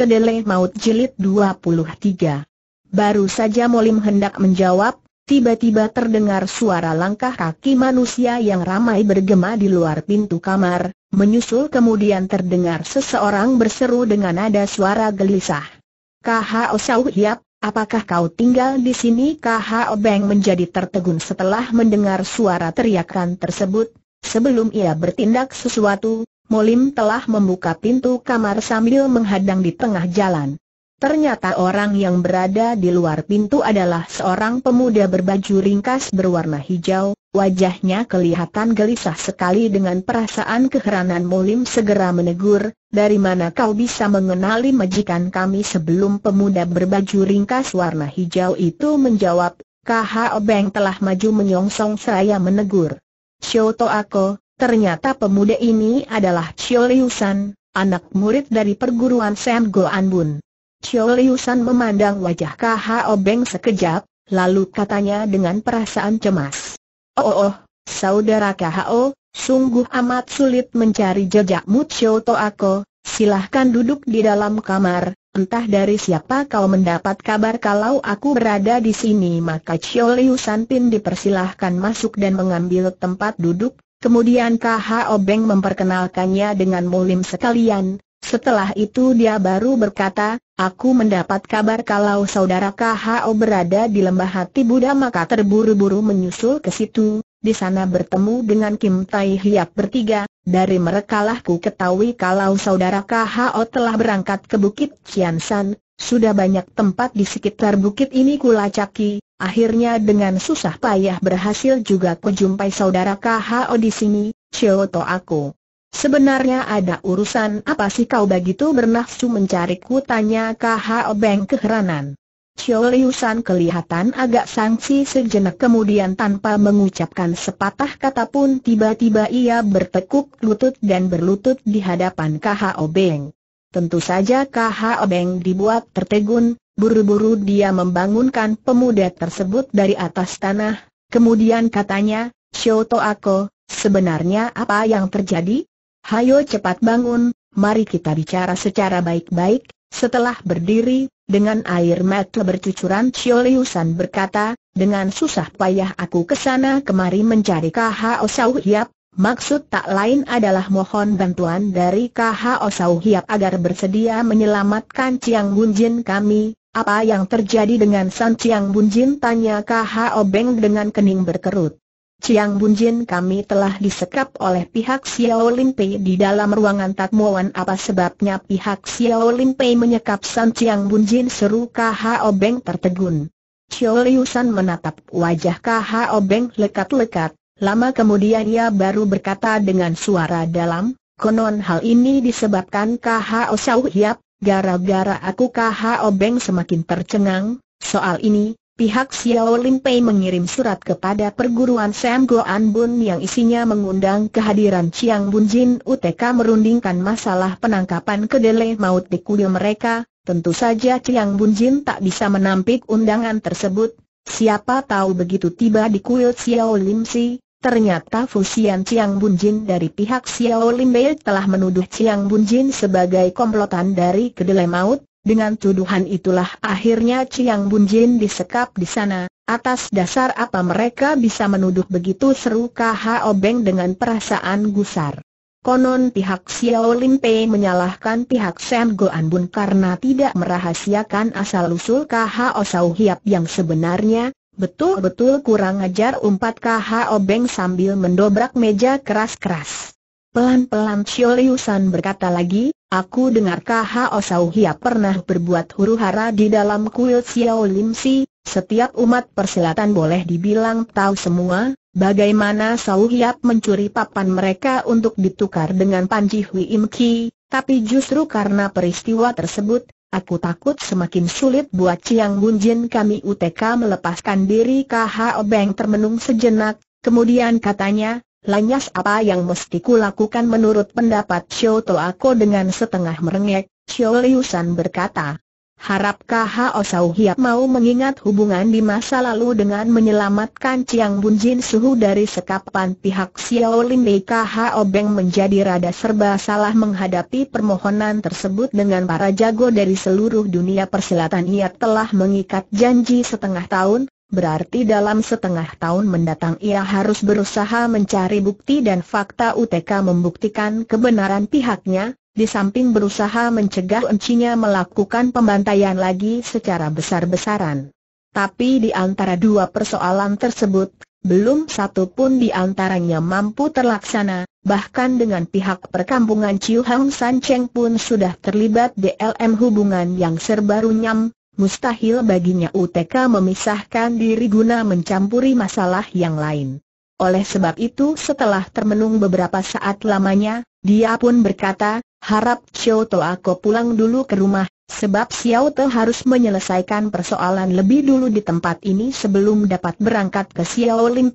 Kedele Maut Jilid 23 Baru saja Molim hendak menjawab, tiba-tiba terdengar suara langkah kaki manusia yang ramai bergema di luar pintu kamar, menyusul kemudian terdengar seseorang berseru dengan nada suara gelisah. K.H.O. Sau Hiap, apakah kau tinggal di sini? K.H.O. Beng menjadi tertegun setelah mendengar suara teriakan tersebut, Sebelum ia bertindak sesuatu, Molim telah membuka pintu kamar sambil menghadang di tengah jalan. Ternyata orang yang berada di luar pintu adalah seorang pemuda berbaju ringkas berwarna hijau, wajahnya kelihatan gelisah sekali dengan perasaan keheranan Molim segera menegur, dari mana kau bisa mengenali majikan kami sebelum pemuda berbaju ringkas warna hijau itu menjawab, KH obeng telah maju menyongsong seraya menegur. Shoto Ako, ternyata pemuda ini adalah Liu Liusan, anak murid dari perguruan Sam Goan Bun. Liu Liusan memandang wajah KHO Beng sekejap, lalu katanya dengan perasaan cemas. Oh, oh, oh saudara KHO, sungguh amat sulit mencari jejakmu Chiu Toako, silahkan duduk di dalam kamar, Entah dari siapa kau mendapat kabar kalau aku berada di sini maka Chio Liu dipersilahkan masuk dan mengambil tempat duduk, kemudian KHO Beng memperkenalkannya dengan mulim sekalian, setelah itu dia baru berkata, aku mendapat kabar kalau saudara KHO berada di lembah hati Buddha maka terburu-buru menyusul ke situ, di sana bertemu dengan Kim Tai Hiap bertiga, dari merekalah ku ketahui kalau saudara KHO telah berangkat ke Bukit Cian San. sudah banyak tempat di sekitar bukit ini kulacaki, akhirnya dengan susah payah berhasil juga kujumpai saudara KHO di sini, Cioto aku. Sebenarnya ada urusan apa sih kau begitu bernafsu mencariku tanya KHO Beng keheranan. Chio Liusan kelihatan agak sangsi sejenak kemudian tanpa mengucapkan sepatah kata pun tiba-tiba ia bertekuk lutut dan berlutut di hadapan Kha Obeng. Tentu saja Kha Obeng dibuat tertegun, buru-buru dia membangunkan pemuda tersebut dari atas tanah, kemudian katanya, Shoto Ako, sebenarnya apa yang terjadi? Hayo cepat bangun, mari kita bicara secara baik-baik, setelah berdiri, dengan air mata bercucuran Chioliusan berkata, dengan susah payah aku kesana kemari mencari KHO Sau Hiap, maksud tak lain adalah mohon bantuan dari KHO Sau Hiap agar bersedia menyelamatkan Chiang Bunjin kami. Apa yang terjadi dengan San Chiang Bunjin tanya KHO Obeng dengan kening berkerut. Chiang Bunjin kami telah disekap oleh pihak Xiao Lin Pei di dalam ruangan tatmuan apa sebabnya pihak Xiao Lin Pei menyekap San Chiang Bunjin seru KHO Beng tertegun. Chiao Liu San menatap wajah KHO Beng lekat-lekat, lama kemudian ia baru berkata dengan suara dalam, konon hal ini disebabkan KH Xiao Hiap, gara-gara aku KHO Beng semakin tercengang, soal ini, pihak Xiao Limpei mengirim surat kepada perguruan Sam Goan Bun yang isinya mengundang kehadiran Chiang Bun Jin UTK merundingkan masalah penangkapan kedelai maut di kuil mereka, tentu saja Chiang Bun Jin tak bisa menampik undangan tersebut. Siapa tahu begitu tiba di kuil Xiao Lim Si, Ternyata Fusian Chiang Jin dari pihak Xiao Limbei telah menuduh Chiang Jin sebagai komplotan dari kedelai maut, dengan tuduhan itulah akhirnya Ciang Bunjin disekap di sana, atas dasar apa mereka bisa menuduh begitu seru KH Beng dengan perasaan gusar. Konon pihak Xiao Lin Pei menyalahkan pihak Sam Goan Bun karena tidak merahasiakan asal-usul KH Sau Hiap yang sebenarnya, betul-betul kurang ajar umpat KH Beng sambil mendobrak meja keras-keras. Pelan-pelan Xiu berkata lagi, aku dengar K.H.O. Osauhia pernah berbuat huru hara di dalam kuil Xiao Lim Si, setiap umat persilatan boleh dibilang tahu semua, bagaimana Sauhia mencuri papan mereka untuk ditukar dengan Panji Hui Im Ki, tapi justru karena peristiwa tersebut, aku takut semakin sulit buat Chiang Bunjin kami UTK melepaskan diri K.H.O. Obeng termenung sejenak, kemudian katanya, lanyas apa yang mesti kulakukan menurut pendapat Xiao Toako dengan setengah merengek, Xiao Liusan berkata. Harapkah Hao Sau Hiap mau mengingat hubungan di masa lalu dengan menyelamatkan Chiang Bun Jin Suhu dari sekapan pihak Xiao Lin Deka Hao Beng menjadi rada serba salah menghadapi permohonan tersebut dengan para jago dari seluruh dunia persilatan ia telah mengikat janji setengah tahun, berarti dalam setengah tahun mendatang ia harus berusaha mencari bukti dan fakta UTK membuktikan kebenaran pihaknya, di samping berusaha mencegah encinya melakukan pembantaian lagi secara besar-besaran. Tapi di antara dua persoalan tersebut, belum satu pun di antaranya mampu terlaksana, bahkan dengan pihak perkampungan Chiu Hang San Cheng pun sudah terlibat DLM hubungan yang serba runyam, Mustahil baginya UTK memisahkan diri guna mencampuri masalah yang lain. Oleh sebab itu setelah termenung beberapa saat lamanya, dia pun berkata, harap Xiao To aku pulang dulu ke rumah, sebab Xiao Te harus menyelesaikan persoalan lebih dulu di tempat ini sebelum dapat berangkat ke Xiao Lim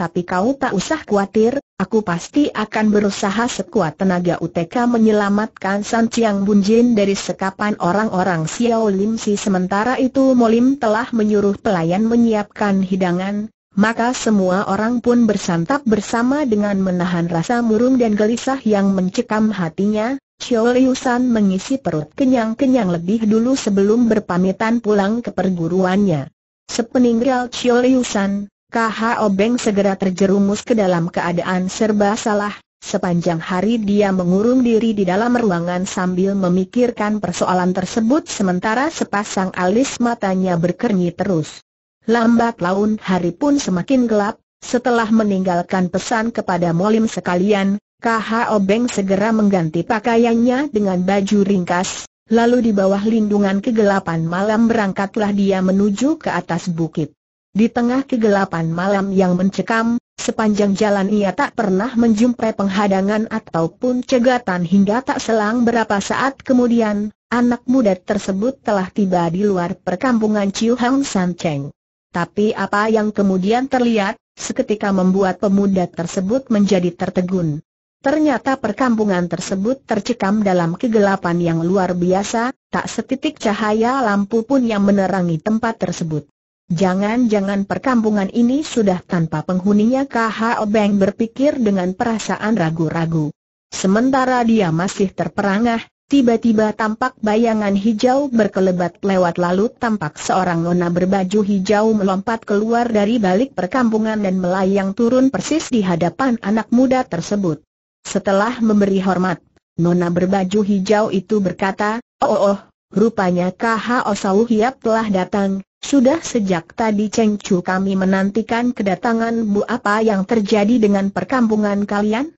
tapi kau tak usah khawatir, aku pasti akan berusaha sekuat tenaga UTK menyelamatkan San Chiang Bunjin dari sekapan orang-orang Xiao Lim Si. Sementara itu Molim telah menyuruh pelayan menyiapkan hidangan, maka semua orang pun bersantap bersama dengan menahan rasa murung dan gelisah yang mencekam hatinya. Xiao Liu San mengisi perut kenyang-kenyang lebih dulu sebelum berpamitan pulang ke perguruannya. Sepeninggal Xiao Liu San, KHO Beng segera terjerumus ke dalam keadaan serba salah, sepanjang hari dia mengurung diri di dalam ruangan sambil memikirkan persoalan tersebut sementara sepasang alis matanya berkernyit terus. Lambat laun hari pun semakin gelap, setelah meninggalkan pesan kepada molim sekalian, KHO Beng segera mengganti pakaiannya dengan baju ringkas, lalu di bawah lindungan kegelapan malam berangkatlah dia menuju ke atas bukit. Di tengah kegelapan malam yang mencekam, sepanjang jalan ia tak pernah menjumpai penghadangan ataupun cegatan hingga tak selang berapa saat kemudian, anak muda tersebut telah tiba di luar perkampungan Chiu Hang San Cheng. Tapi apa yang kemudian terlihat, seketika membuat pemuda tersebut menjadi tertegun. Ternyata perkampungan tersebut tercekam dalam kegelapan yang luar biasa, tak setitik cahaya lampu pun yang menerangi tempat tersebut. Jangan-jangan perkampungan ini sudah tanpa penghuninya KHO Obeng berpikir dengan perasaan ragu-ragu. Sementara dia masih terperangah, tiba-tiba tampak bayangan hijau berkelebat lewat lalu tampak seorang nona berbaju hijau melompat keluar dari balik perkampungan dan melayang turun persis di hadapan anak muda tersebut. Setelah memberi hormat, nona berbaju hijau itu berkata, Oh oh, oh rupanya rupanya KH Sauhiap telah datang, sudah sejak tadi Cheng Chu kami menantikan kedatangan Bu apa yang terjadi dengan perkampungan kalian?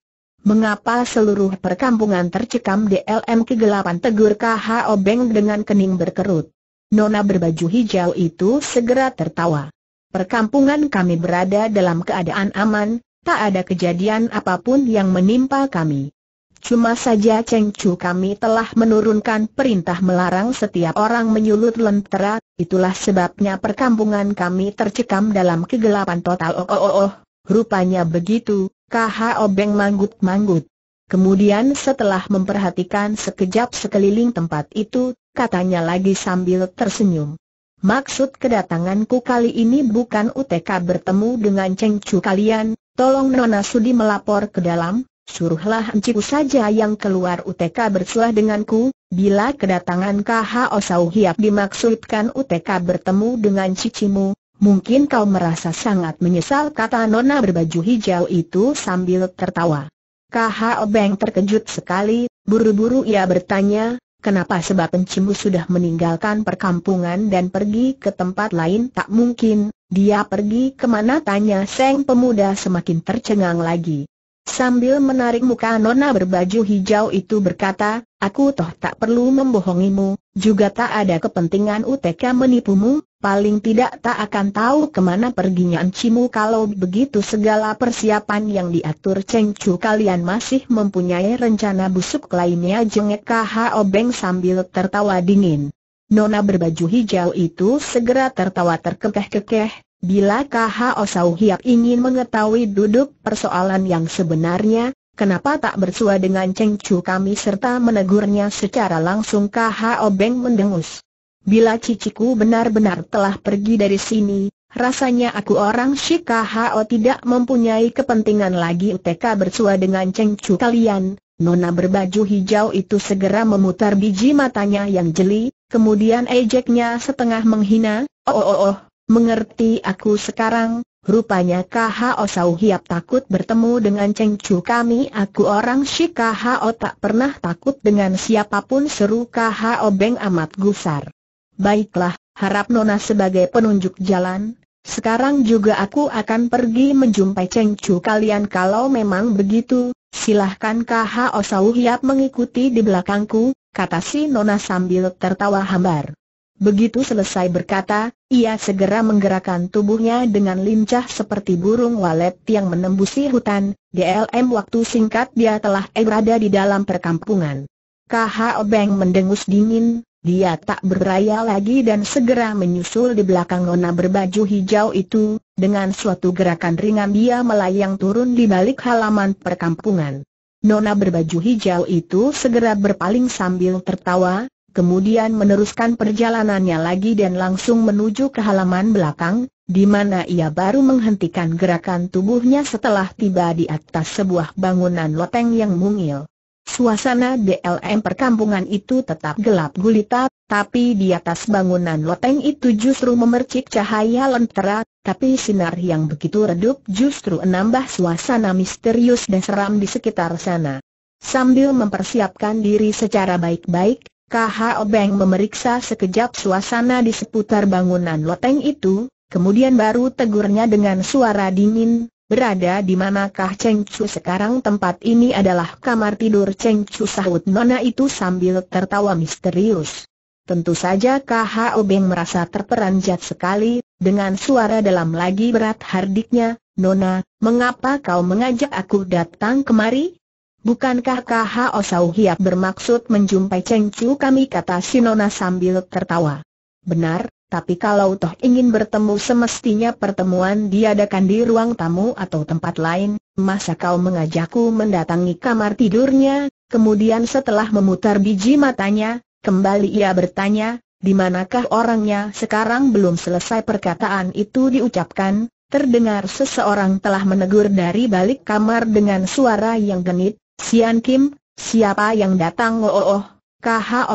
Mengapa seluruh perkampungan tercekam DLM kegelapan tegur KH Obeng dengan kening berkerut? Nona berbaju hijau itu segera tertawa. Perkampungan kami berada dalam keadaan aman, tak ada kejadian apapun yang menimpa kami. Cuma saja Cheng Chu kami telah menurunkan perintah melarang setiap orang menyulut lentera, itulah sebabnya perkampungan kami tercekam dalam kegelapan total. Oh oh oh, oh. rupanya begitu, KH Obeng manggut-manggut. Kemudian setelah memperhatikan sekejap sekeliling tempat itu, katanya lagi sambil tersenyum. Maksud kedatanganku kali ini bukan UTK bertemu dengan Cheng Chu kalian, tolong Nona Sudi melapor ke dalam, Suruhlah enciku saja yang keluar UTK bersuah denganku, bila kedatangan KH Osau Hiap dimaksudkan UTK bertemu dengan cicimu, mungkin kau merasa sangat menyesal kata Nona berbaju hijau itu sambil tertawa. KH obeng terkejut sekali, buru-buru ia bertanya, kenapa sebab encimu sudah meninggalkan perkampungan dan pergi ke tempat lain tak mungkin, dia pergi kemana tanya Seng pemuda semakin tercengang lagi. Sambil menarik muka Nona berbaju hijau itu berkata, aku toh tak perlu membohongimu, juga tak ada kepentingan UTK menipumu, paling tidak tak akan tahu kemana perginya encimu kalau begitu segala persiapan yang diatur Cheng Chu kalian masih mempunyai rencana busuk lainnya jengek KH Obeng sambil tertawa dingin. Nona berbaju hijau itu segera tertawa terkekeh-kekeh, Bila KHO Sauhiak ingin mengetahui duduk persoalan yang sebenarnya, kenapa tak bersua dengan Cheng Chu kami serta menegurnya secara langsung KHO Beng mendengus. Bila ciciku benar-benar telah pergi dari sini, rasanya aku orang si KHO tidak mempunyai kepentingan lagi UTK bersua dengan Cheng Chu kalian. Nona berbaju hijau itu segera memutar biji matanya yang jeli, kemudian ejeknya setengah menghina, oh oh oh, oh. Mengerti aku sekarang, rupanya KHO Sau takut bertemu dengan Cheng Chu kami aku orang si KHO tak pernah takut dengan siapapun seru KHO Beng amat gusar. Baiklah, harap Nona sebagai penunjuk jalan, sekarang juga aku akan pergi menjumpai Cheng Chu kalian kalau memang begitu, silahkan KHO Sau mengikuti di belakangku, kata si Nona sambil tertawa hambar. Begitu selesai berkata, ia segera menggerakkan tubuhnya dengan lincah seperti burung walet yang menembusi hutan, DLM waktu singkat dia telah berada di dalam perkampungan. KH Obeng mendengus dingin, dia tak beraya lagi dan segera menyusul di belakang nona berbaju hijau itu, dengan suatu gerakan ringan dia melayang turun di balik halaman perkampungan. Nona berbaju hijau itu segera berpaling sambil tertawa, kemudian meneruskan perjalanannya lagi dan langsung menuju ke halaman belakang, di mana ia baru menghentikan gerakan tubuhnya setelah tiba di atas sebuah bangunan loteng yang mungil. Suasana DLM perkampungan itu tetap gelap gulita, tapi di atas bangunan loteng itu justru memercik cahaya lentera, tapi sinar yang begitu redup justru menambah suasana misterius dan seram di sekitar sana. Sambil mempersiapkan diri secara baik-baik, KHO Beng memeriksa sekejap suasana di seputar bangunan loteng itu, kemudian baru tegurnya dengan suara dingin, berada di manakah Cheng Chu sekarang tempat ini adalah kamar tidur Cheng Chu sahut Nona itu sambil tertawa misterius. Tentu saja KHO Beng merasa terperanjat sekali, dengan suara dalam lagi berat hardiknya, Nona, mengapa kau mengajak aku datang kemari? Bukankah kha Sau Hiap bermaksud menjumpai Cheng Chu kami kata Sinona sambil tertawa. Benar, tapi kalau toh ingin bertemu semestinya pertemuan diadakan di ruang tamu atau tempat lain, masa kau mengajakku mendatangi kamar tidurnya, kemudian setelah memutar biji matanya, kembali ia bertanya, di manakah orangnya sekarang belum selesai perkataan itu diucapkan, Terdengar seseorang telah menegur dari balik kamar dengan suara yang genit, Sian Kim, siapa yang datang? Oh oh, oh. KHO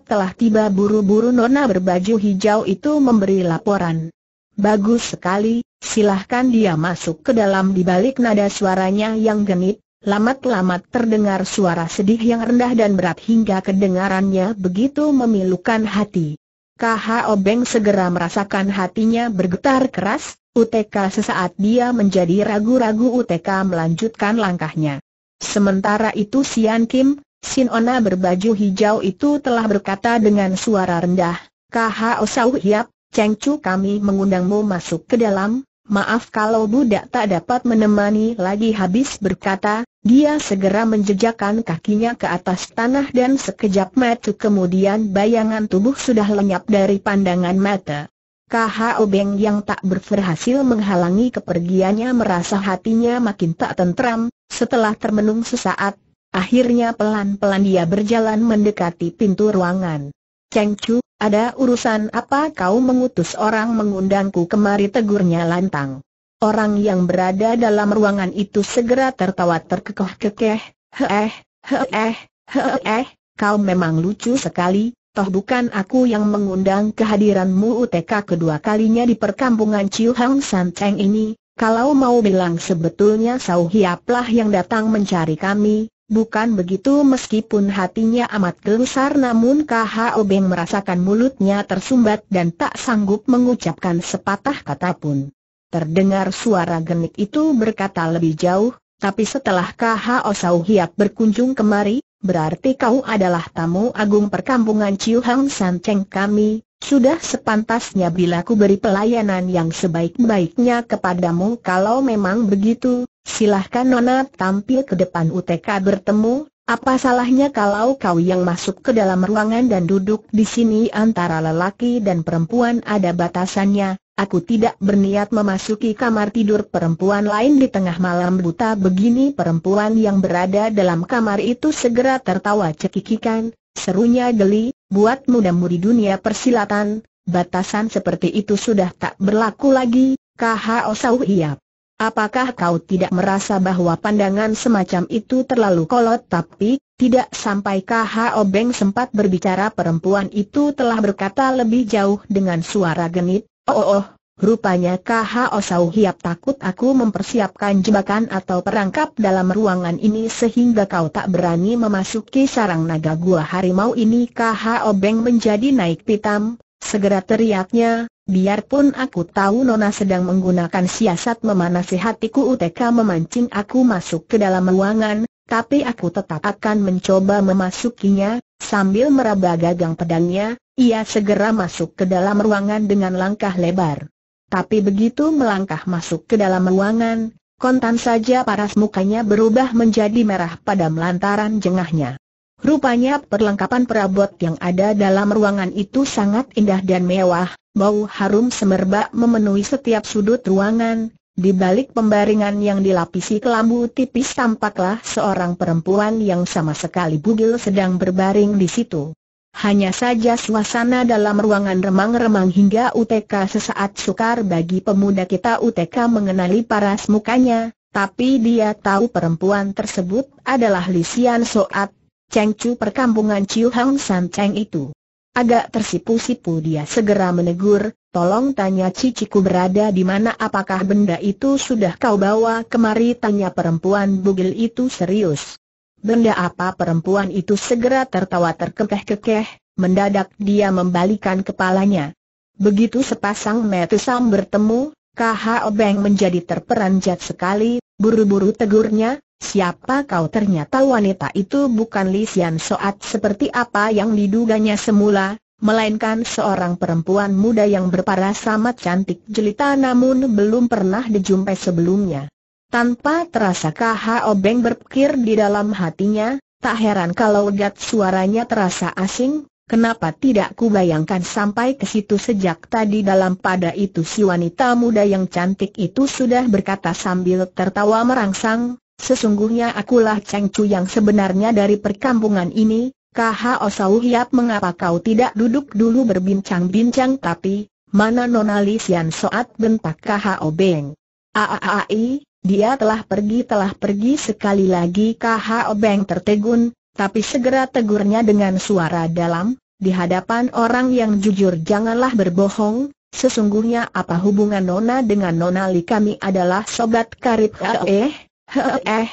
telah tiba buru-buru nona berbaju hijau itu memberi laporan. Bagus sekali, silahkan dia masuk ke dalam di balik nada suaranya yang genit, Lamat-lamat terdengar suara sedih yang rendah dan berat hingga kedengarannya begitu memilukan hati. KH Obeng segera merasakan hatinya bergetar keras, UTK sesaat dia menjadi ragu-ragu UTK melanjutkan langkahnya. Sementara itu Sian Kim, Ona berbaju hijau itu telah berkata dengan suara rendah, K.H.O. Sau Hiap, Cheng Chu kami mengundangmu masuk ke dalam, maaf kalau budak tak dapat menemani lagi habis berkata, dia segera menjejakkan kakinya ke atas tanah dan sekejap mata kemudian bayangan tubuh sudah lenyap dari pandangan mata. K.H.O. Beng yang tak berhasil menghalangi kepergiannya merasa hatinya makin tak tentram, setelah termenung sesaat, akhirnya pelan-pelan dia berjalan mendekati pintu ruangan. Cheng Chu, ada urusan apa kau mengutus orang mengundangku kemari tegurnya lantang. Orang yang berada dalam ruangan itu segera tertawa terkekeh-kekeh, heeh, heeh, heeh, kau memang lucu sekali, Toh bukan aku yang mengundang kehadiranmu UTK kedua kalinya di perkampungan Chiu Hang San Cheng ini, kalau mau bilang sebetulnya Sau Hiaplah yang datang mencari kami, bukan begitu meskipun hatinya amat gelisar namun KH Obeng merasakan mulutnya tersumbat dan tak sanggup mengucapkan sepatah kata pun. Terdengar suara genik itu berkata lebih jauh, tapi setelah KH Sau Hiap berkunjung kemari, berarti kau adalah tamu agung perkampungan Ciu Hang San Cheng kami, sudah sepantasnya bila ku beri pelayanan yang sebaik-baiknya kepadamu kalau memang begitu, silahkan Nona tampil ke depan UTK bertemu, apa salahnya kalau kau yang masuk ke dalam ruangan dan duduk di sini antara lelaki dan perempuan ada batasannya, aku tidak berniat memasuki kamar tidur perempuan lain di tengah malam buta begini perempuan yang berada dalam kamar itu segera tertawa cekikikan, serunya geli, buat muda-mudi dunia persilatan, batasan seperti itu sudah tak berlaku lagi, KHO osau iya. Apakah kau tidak merasa bahwa pandangan semacam itu terlalu kolot tapi, tidak sampai KHO obeng sempat berbicara perempuan itu telah berkata lebih jauh dengan suara genit, oh oh, oh Rupanya KHO Sau Hiap takut aku mempersiapkan jebakan atau perangkap dalam ruangan ini sehingga kau tak berani memasuki sarang naga gua harimau ini KHO Beng menjadi naik pitam, segera teriaknya, biarpun aku tahu Nona sedang menggunakan siasat memanasi hatiku UTK memancing aku masuk ke dalam ruangan, tapi aku tetap akan mencoba memasukinya, sambil meraba gagang pedangnya, ia segera masuk ke dalam ruangan dengan langkah lebar tapi begitu melangkah masuk ke dalam ruangan, kontan saja paras mukanya berubah menjadi merah pada lantaran jengahnya. Rupanya perlengkapan perabot yang ada dalam ruangan itu sangat indah dan mewah, bau harum semerbak memenuhi setiap sudut ruangan, di balik pembaringan yang dilapisi kelambu tipis tampaklah seorang perempuan yang sama sekali bugil sedang berbaring di situ. Hanya saja suasana dalam ruangan remang-remang hingga UTK sesaat sukar bagi pemuda kita UTK mengenali paras mukanya, tapi dia tahu perempuan tersebut adalah Lisian Soat, Cengcu perkampungan Ciu Hang San Cheng itu. Agak tersipu-sipu dia segera menegur, tolong tanya ciciku berada di mana apakah benda itu sudah kau bawa kemari tanya perempuan bugil itu serius. Benda apa perempuan itu segera tertawa terkekeh-kekeh, mendadak dia membalikan kepalanya. Begitu sepasang metisam bertemu, KH Obeng menjadi terperanjat sekali, buru-buru tegurnya, siapa kau ternyata wanita itu bukan Lisian Soat seperti apa yang diduganya semula, melainkan seorang perempuan muda yang berparas amat cantik jelita namun belum pernah dijumpai sebelumnya. Tanpa terasa KH Obeng berpikir di dalam hatinya, tak heran kalau gad suaranya terasa asing, kenapa tidak kubayangkan sampai ke situ sejak tadi dalam pada itu si wanita muda yang cantik itu sudah berkata sambil tertawa merangsang, sesungguhnya akulah Cheng Chu yang sebenarnya dari perkampungan ini, KH Osauhiap mengapa kau tidak duduk dulu berbincang-bincang tapi, mana Nona Lisian Soat bentak KH Obeng. Aaai, dia telah pergi telah pergi sekali lagi Kah obeng tertegun, tapi segera tegurnya dengan suara dalam, di hadapan orang yang jujur janganlah berbohong, sesungguhnya apa hubungan Nona dengan Nona Li kami adalah sobat karib eh, eh,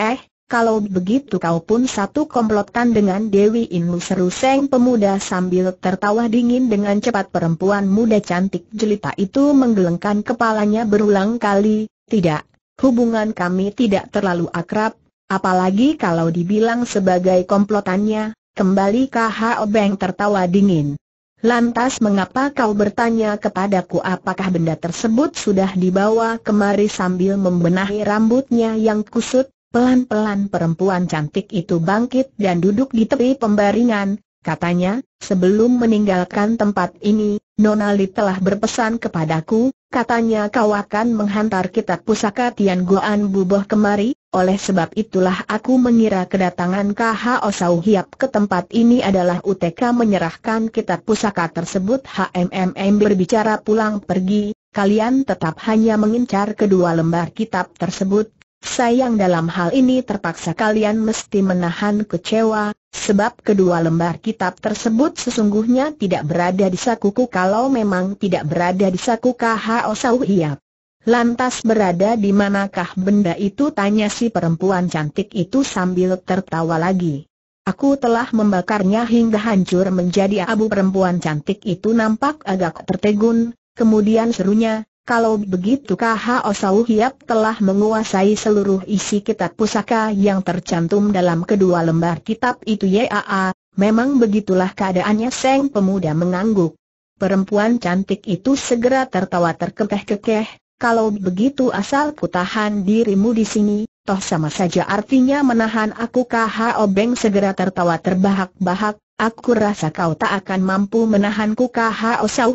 eh, kalau begitu kau pun satu komplotan dengan Dewi Inu seru Seng pemuda sambil tertawa dingin dengan cepat perempuan muda cantik jelita itu menggelengkan kepalanya berulang kali, tidak, Hubungan kami tidak terlalu akrab, apalagi kalau dibilang sebagai komplotannya, kembali KH Obeng tertawa dingin. Lantas mengapa kau bertanya kepadaku apakah benda tersebut sudah dibawa kemari sambil membenahi rambutnya yang kusut? Pelan-pelan perempuan cantik itu bangkit dan duduk di tepi pembaringan, katanya, sebelum meninggalkan tempat ini, Nona Li telah berpesan kepadaku, Katanya kau akan menghantar kitab pusaka Tian Goan Buboh kemari, oleh sebab itulah aku mengira kedatangan KH Osau Hiap ke tempat ini adalah UTK menyerahkan kitab pusaka tersebut HMMM berbicara pulang pergi, kalian tetap hanya mengincar kedua lembar kitab tersebut, Sayang dalam hal ini terpaksa kalian mesti menahan kecewa, sebab kedua lembar kitab tersebut sesungguhnya tidak berada di sakuku kalau memang tidak berada di saku KHO Sauhiap. Lantas berada di manakah benda itu tanya si perempuan cantik itu sambil tertawa lagi. Aku telah membakarnya hingga hancur menjadi abu perempuan cantik itu nampak agak tertegun, kemudian serunya, kalau begitu K.H.O. Sau Hiap telah menguasai seluruh isi kitab pusaka yang tercantum dalam kedua lembar kitab itu YAA, memang begitulah keadaannya Seng pemuda mengangguk. Perempuan cantik itu segera tertawa terkekeh-kekeh, kalau begitu asal tahan dirimu di sini, toh sama saja artinya menahan aku K.H.O. Beng segera tertawa terbahak-bahak, aku rasa kau tak akan mampu menahanku K.H.O. Sau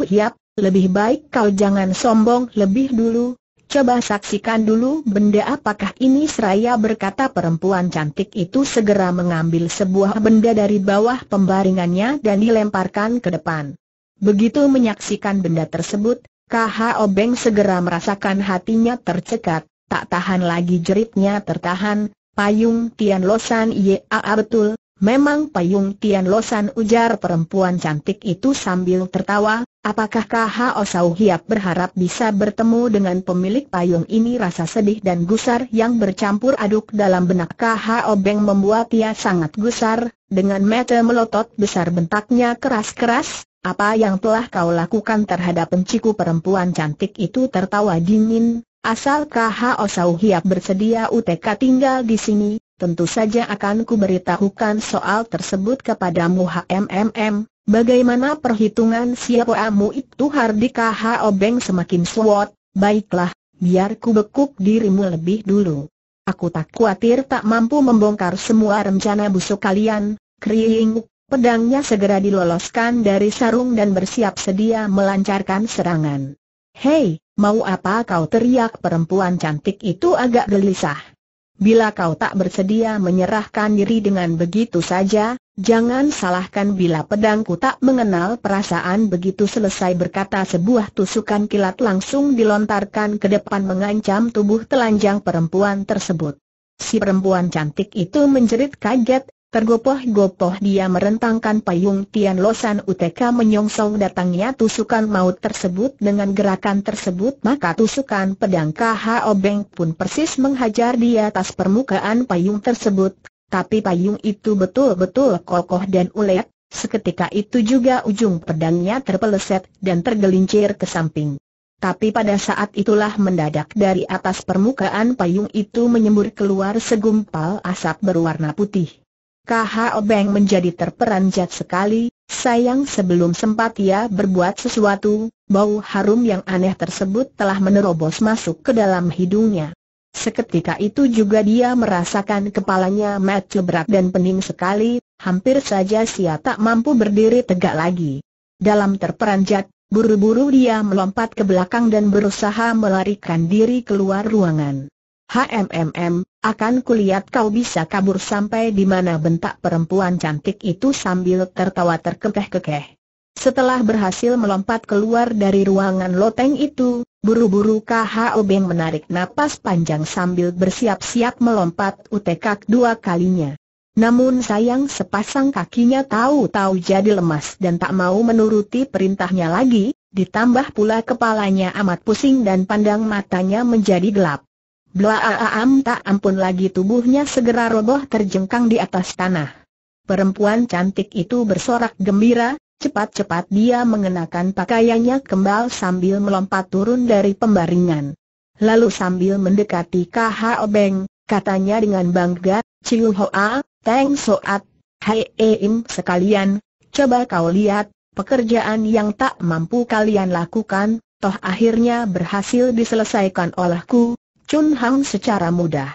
lebih baik kau jangan sombong lebih dulu, coba saksikan dulu benda apakah ini seraya berkata perempuan cantik itu segera mengambil sebuah benda dari bawah pembaringannya dan dilemparkan ke depan. Begitu menyaksikan benda tersebut, KH Obeng segera merasakan hatinya tercekat, tak tahan lagi jeritnya tertahan, payung Tian Losan Yaa betul, memang payung Tian Losan ujar perempuan cantik itu sambil tertawa, Apakah KH Osau Hiap berharap bisa bertemu dengan pemilik payung ini rasa sedih dan gusar yang bercampur aduk dalam benak KH Obeng membuat ia sangat gusar, dengan mata melotot besar bentaknya keras-keras, apa yang telah kau lakukan terhadap penciku perempuan cantik itu tertawa dingin, asal KH Osau Hiap bersedia UTK tinggal di sini, tentu saja akan kuberitahukan soal tersebut kepadamu HMMM, Bagaimana perhitungan siapa amu itu Hardika Obeng semakin suwot. baiklah, biar ku bekuk dirimu lebih dulu. Aku tak khawatir tak mampu membongkar semua rencana busuk kalian, kriing, pedangnya segera diloloskan dari sarung dan bersiap sedia melancarkan serangan. Hei, mau apa kau teriak perempuan cantik itu agak gelisah. Bila kau tak bersedia menyerahkan diri dengan begitu saja, jangan salahkan bila pedangku tak mengenal perasaan begitu selesai berkata sebuah tusukan kilat langsung dilontarkan ke depan mengancam tubuh telanjang perempuan tersebut. Si perempuan cantik itu menjerit kaget, Tergopoh-gopoh dia merentangkan payung Tian Losan UTK menyongsong datangnya tusukan maut tersebut dengan gerakan tersebut maka tusukan pedang KHO Beng pun persis menghajar di atas permukaan payung tersebut, tapi payung itu betul-betul kokoh dan ulet, seketika itu juga ujung pedangnya terpeleset dan tergelincir ke samping. Tapi pada saat itulah mendadak dari atas permukaan payung itu menyembur keluar segumpal asap berwarna putih. KHO Beng menjadi terperanjat sekali, sayang sebelum sempat ia berbuat sesuatu, bau harum yang aneh tersebut telah menerobos masuk ke dalam hidungnya. Seketika itu juga dia merasakan kepalanya mati berat dan pening sekali, hampir saja sia tak mampu berdiri tegak lagi. Dalam terperanjat, buru-buru dia melompat ke belakang dan berusaha melarikan diri keluar ruangan. HMMM, akan kulihat kau bisa kabur sampai di mana bentak perempuan cantik itu sambil tertawa terkekeh-kekeh. Setelah berhasil melompat keluar dari ruangan loteng itu, buru-buru K.H.O. Beng menarik napas panjang sambil bersiap-siap melompat utekak dua kalinya. Namun sayang sepasang kakinya tahu-tahu jadi lemas dan tak mau menuruti perintahnya lagi, ditambah pula kepalanya amat pusing dan pandang matanya menjadi gelap. Blaaam tak ampun lagi tubuhnya segera roboh terjengkang di atas tanah. Perempuan cantik itu bersorak gembira, cepat-cepat dia mengenakan pakaiannya kembal sambil melompat turun dari pembaringan. Lalu sambil mendekati KH Obeng, katanya dengan bangga, Ciu Hoa, Teng Soat, Hai Eim sekalian, coba kau lihat, pekerjaan yang tak mampu kalian lakukan, toh akhirnya berhasil diselesaikan olehku, Chun Hang secara mudah.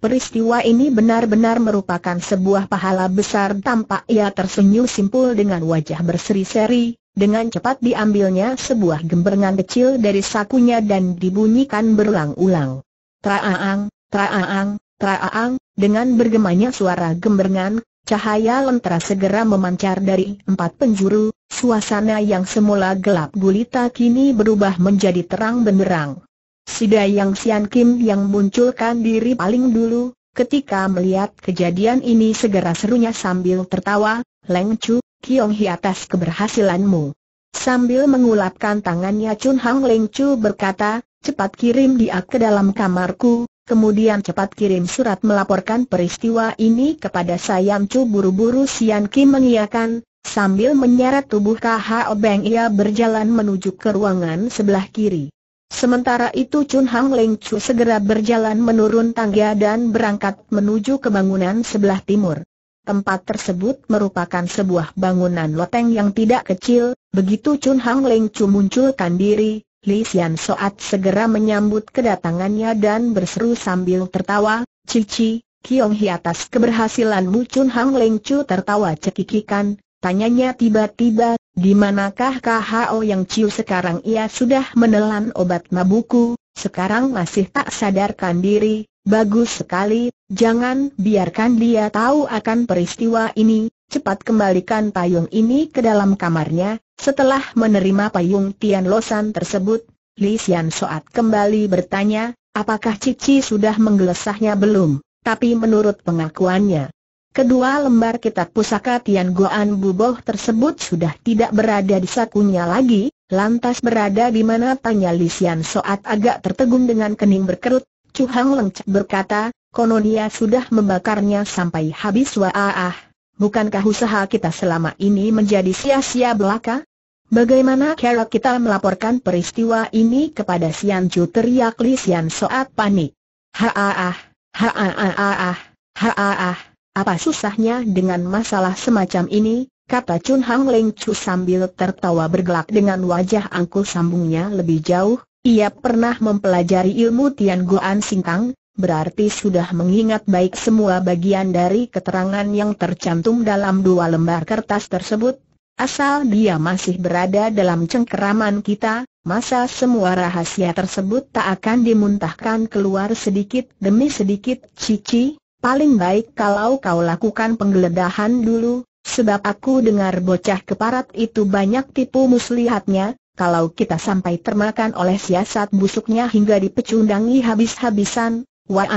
Peristiwa ini benar-benar merupakan sebuah pahala besar tampak ia tersenyum simpul dengan wajah berseri-seri, dengan cepat diambilnya sebuah gemberengan kecil dari sakunya dan dibunyikan berulang-ulang. Traaang, traaang, traaang, dengan bergemanya suara gemberengan, cahaya lentera segera memancar dari empat penjuru, suasana yang semula gelap gulita kini berubah menjadi terang benderang. Si Dayang Sian Kim yang munculkan diri paling dulu, ketika melihat kejadian ini segera serunya sambil tertawa, Leng Chu, Kiong Hi atas keberhasilanmu. Sambil mengulapkan tangannya Chun Hang Leng Chu berkata, cepat kirim dia ke dalam kamarku, kemudian cepat kirim surat melaporkan peristiwa ini kepada Sayang Chu buru-buru Sian Kim mengiyakan, sambil menyeret tubuh KHO Beng ia berjalan menuju ke ruangan sebelah kiri. Sementara itu Chun Hang Leng Chu segera berjalan menurun tangga dan berangkat menuju ke bangunan sebelah timur. Tempat tersebut merupakan sebuah bangunan loteng yang tidak kecil, begitu Chun Hang Leng Chu munculkan diri, Li Xian Soat segera menyambut kedatangannya dan berseru sambil tertawa, Cici, Kiong Hi atas keberhasilanmu Chun Hang Leng Chu tertawa cekikikan, tanyanya tiba-tiba, di manakah KHO yang Ciu sekarang ia sudah menelan obat mabuku, sekarang masih tak sadarkan diri, bagus sekali, jangan biarkan dia tahu akan peristiwa ini, cepat kembalikan payung ini ke dalam kamarnya, setelah menerima payung Tian Losan tersebut, Li Xian Soat kembali bertanya, apakah Cici sudah menggelesahnya belum? Tapi menurut pengakuannya, Kedua lembar kitab pusaka Tian Goan Buboh tersebut sudah tidak berada di sakunya lagi, lantas berada di mana tanya Lisian Soat agak tertegun dengan kening berkerut, Chu Hang Lengcek berkata, konon ia sudah membakarnya sampai habis wah ah, ah. bukankah usaha kita selama ini menjadi sia-sia belaka? Bagaimana kalau kita melaporkan peristiwa ini kepada Sian Chu teriak Lisian Soat panik. Ha ah ah, ha ah ah ah, ah. ha ah ah. Apa susahnya dengan masalah semacam ini? Kata Chun Hang Leng Chu sambil tertawa bergelak dengan wajah angkuh sambungnya lebih jauh, ia pernah mempelajari ilmu Tian Sing Singkang, berarti sudah mengingat baik semua bagian dari keterangan yang tercantum dalam dua lembar kertas tersebut. Asal dia masih berada dalam cengkeraman kita, masa semua rahasia tersebut tak akan dimuntahkan keluar sedikit demi sedikit cici, paling baik kalau kau lakukan penggeledahan dulu, sebab aku dengar bocah keparat itu banyak tipu muslihatnya, kalau kita sampai termakan oleh siasat busuknya hingga dipecundangi habis-habisan, wah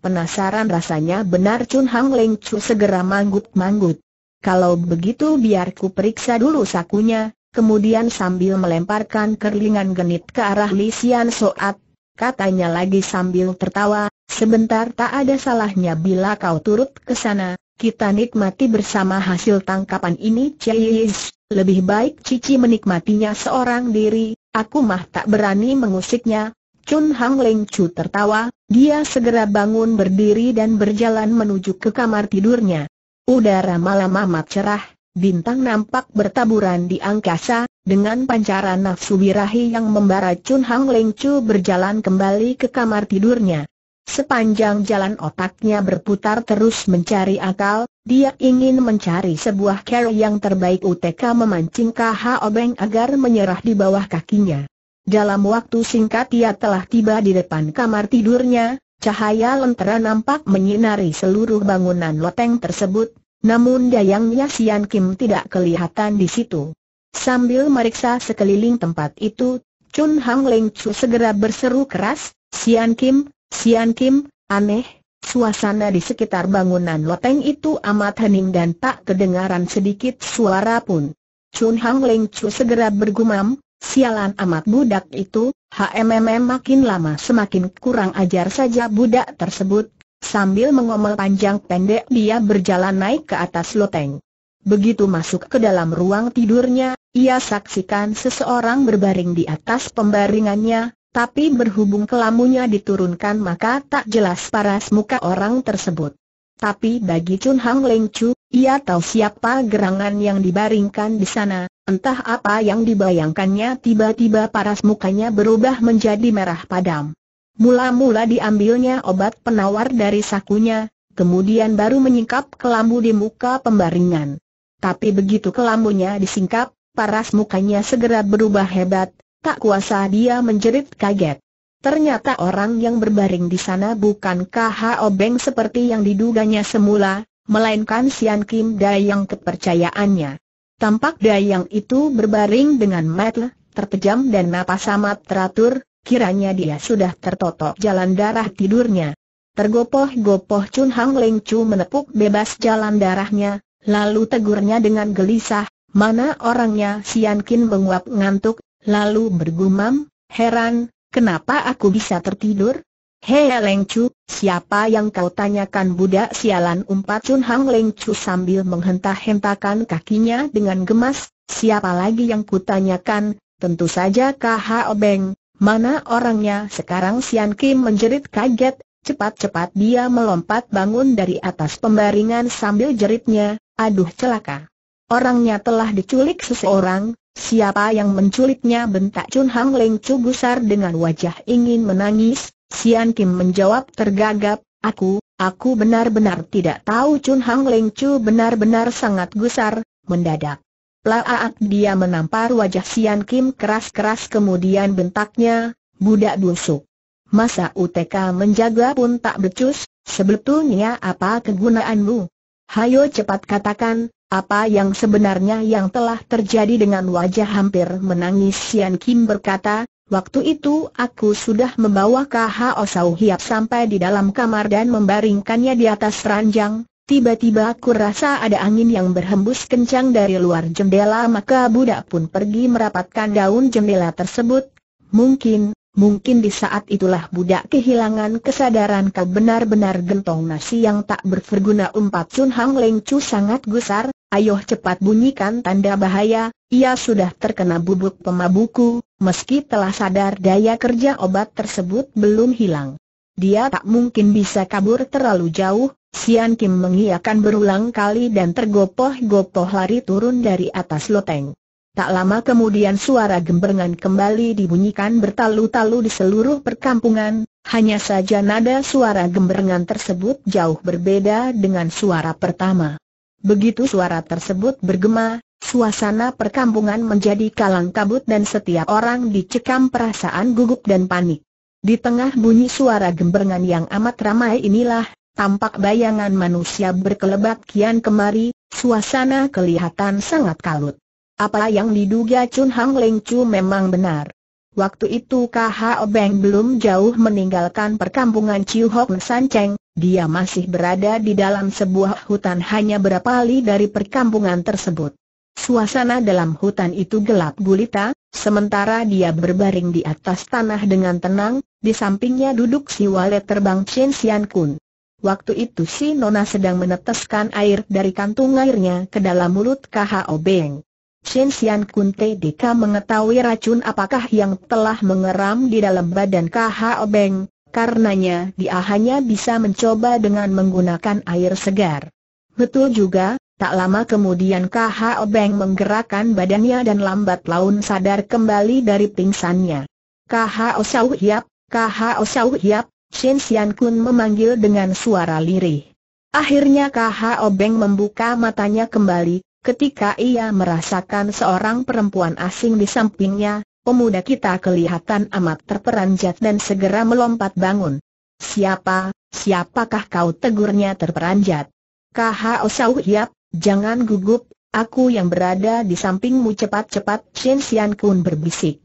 Penasaran rasanya benar Chun Hang Leng Chu segera manggut-manggut. Kalau begitu biar ku periksa dulu sakunya, kemudian sambil melemparkan kerlingan genit ke arah Li Xian Soat, katanya lagi sambil tertawa, sebentar tak ada salahnya bila kau turut ke sana, kita nikmati bersama hasil tangkapan ini Cis, lebih baik Cici menikmatinya seorang diri, aku mah tak berani mengusiknya. Chun Hang Leng Chu tertawa, dia segera bangun berdiri dan berjalan menuju ke kamar tidurnya. Udara malam amat cerah, Bintang nampak bertaburan di angkasa, dengan pancaran nafsu birahi yang membara Chun Hang Leng Chu berjalan kembali ke kamar tidurnya. Sepanjang jalan otaknya berputar terus mencari akal, dia ingin mencari sebuah cara yang terbaik UTK memancing KH Obeng agar menyerah di bawah kakinya. Dalam waktu singkat ia telah tiba di depan kamar tidurnya, cahaya lentera nampak menyinari seluruh bangunan loteng tersebut, namun dayangnya Sian Kim tidak kelihatan di situ. Sambil meriksa sekeliling tempat itu, Chun Hang Leng Chu segera berseru keras, Sian Kim, Sian Kim, aneh, suasana di sekitar bangunan loteng itu amat hening dan tak kedengaran sedikit suara pun. Chun Hang Leng Chu segera bergumam, sialan amat budak itu, HMM makin lama semakin kurang ajar saja budak tersebut, Sambil mengomel panjang pendek dia berjalan naik ke atas loteng. Begitu masuk ke dalam ruang tidurnya, ia saksikan seseorang berbaring di atas pembaringannya, tapi berhubung kelamunya diturunkan maka tak jelas paras muka orang tersebut. Tapi bagi Chun Hang Leng Chu, ia tahu siapa gerangan yang dibaringkan di sana, entah apa yang dibayangkannya tiba-tiba paras mukanya berubah menjadi merah padam. Mula-mula diambilnya obat penawar dari sakunya, kemudian baru menyingkap kelambu di muka pembaringan. Tapi begitu kelambunya disingkap, paras mukanya segera berubah hebat, tak kuasa dia menjerit kaget. Ternyata orang yang berbaring di sana bukan KH obeng seperti yang diduganya semula, melainkan Sian Kim Dayang kepercayaannya. Tampak Dayang itu berbaring dengan metel, terpejam dan napas amat teratur, Kiranya dia sudah tertotok jalan darah tidurnya. Tergopoh-gopoh Chun Hang Leng Chu menepuk bebas jalan darahnya, lalu tegurnya dengan gelisah, mana orangnya Sian Kin menguap ngantuk, lalu bergumam, heran, kenapa aku bisa tertidur? Hei Leng Chu, siapa yang kau tanyakan budak sialan umpat Chun Hang Leng Chu sambil menghentak-hentakan kakinya dengan gemas, siapa lagi yang kutanyakan, tentu saja Kha Beng, Mana orangnya sekarang Sian Kim menjerit kaget, cepat-cepat dia melompat bangun dari atas pembaringan sambil jeritnya, aduh celaka. Orangnya telah diculik seseorang, siapa yang menculiknya bentak Chun Hang Leng Chu gusar dengan wajah ingin menangis, Sian Kim menjawab tergagap, aku, aku benar-benar tidak tahu Chun Hang Leng Chu benar-benar sangat gusar, mendadak. Laat dia menampar wajah Sian Kim keras-keras kemudian bentaknya, budak busuk. Masa UTK menjaga pun tak becus, sebetulnya apa kegunaanmu? Hayo cepat katakan, apa yang sebenarnya yang telah terjadi dengan wajah hampir menangis Sian Kim berkata, waktu itu aku sudah membawa KHO Sauhiap sampai di dalam kamar dan membaringkannya di atas ranjang, Tiba-tiba aku rasa ada angin yang berhembus kencang dari luar jendela maka budak pun pergi merapatkan daun jendela tersebut. Mungkin, mungkin di saat itulah budak kehilangan kesadaran kau benar-benar gentong nasi yang tak berferguna empat Sun Hang Leng Chu sangat gusar, Ayoh cepat bunyikan tanda bahaya, ia sudah terkena bubuk pemabuku, meski telah sadar daya kerja obat tersebut belum hilang. Dia tak mungkin bisa kabur terlalu jauh, Sian Kim mengiakan berulang kali dan tergopoh-gopoh lari turun dari atas loteng. Tak lama kemudian suara gemberengan kembali dibunyikan bertalu-talu di seluruh perkampungan, hanya saja nada suara gemberengan tersebut jauh berbeda dengan suara pertama. Begitu suara tersebut bergema, suasana perkampungan menjadi kalang kabut dan setiap orang dicekam perasaan gugup dan panik. Di tengah bunyi suara gemberengan yang amat ramai inilah, tampak bayangan manusia berkelebat kian kemari, suasana kelihatan sangat kalut. Apa yang diduga Chun Hang Leng Chu memang benar. Waktu itu K.H. Obeng belum jauh meninggalkan perkampungan Chiu Hok Cheng, dia masih berada di dalam sebuah hutan hanya berapa li dari perkampungan tersebut. Suasana dalam hutan itu gelap gulita, Sementara dia berbaring di atas tanah dengan tenang, di sampingnya duduk si walet terbang Chen Xian Kun. Waktu itu si Nona sedang meneteskan air dari kantung airnya ke dalam mulut KHO Beng. Chen Xian Kun TDK mengetahui racun apakah yang telah mengeram di dalam badan KHO Beng, karenanya dia hanya bisa mencoba dengan menggunakan air segar. Betul juga, Tak lama kemudian KH Beng menggerakkan badannya dan lambat laun sadar kembali dari pingsannya. KH Osau Hiap, KHO Osau Hiap, Shin Xian Kun memanggil dengan suara lirih. Akhirnya KH Beng membuka matanya kembali, ketika ia merasakan seorang perempuan asing di sampingnya, pemuda kita kelihatan amat terperanjat dan segera melompat bangun. Siapa, siapakah kau tegurnya terperanjat? KH Osau Hiap, Jangan gugup, aku yang berada di sampingmu cepat-cepat Chen Xian Kun berbisik.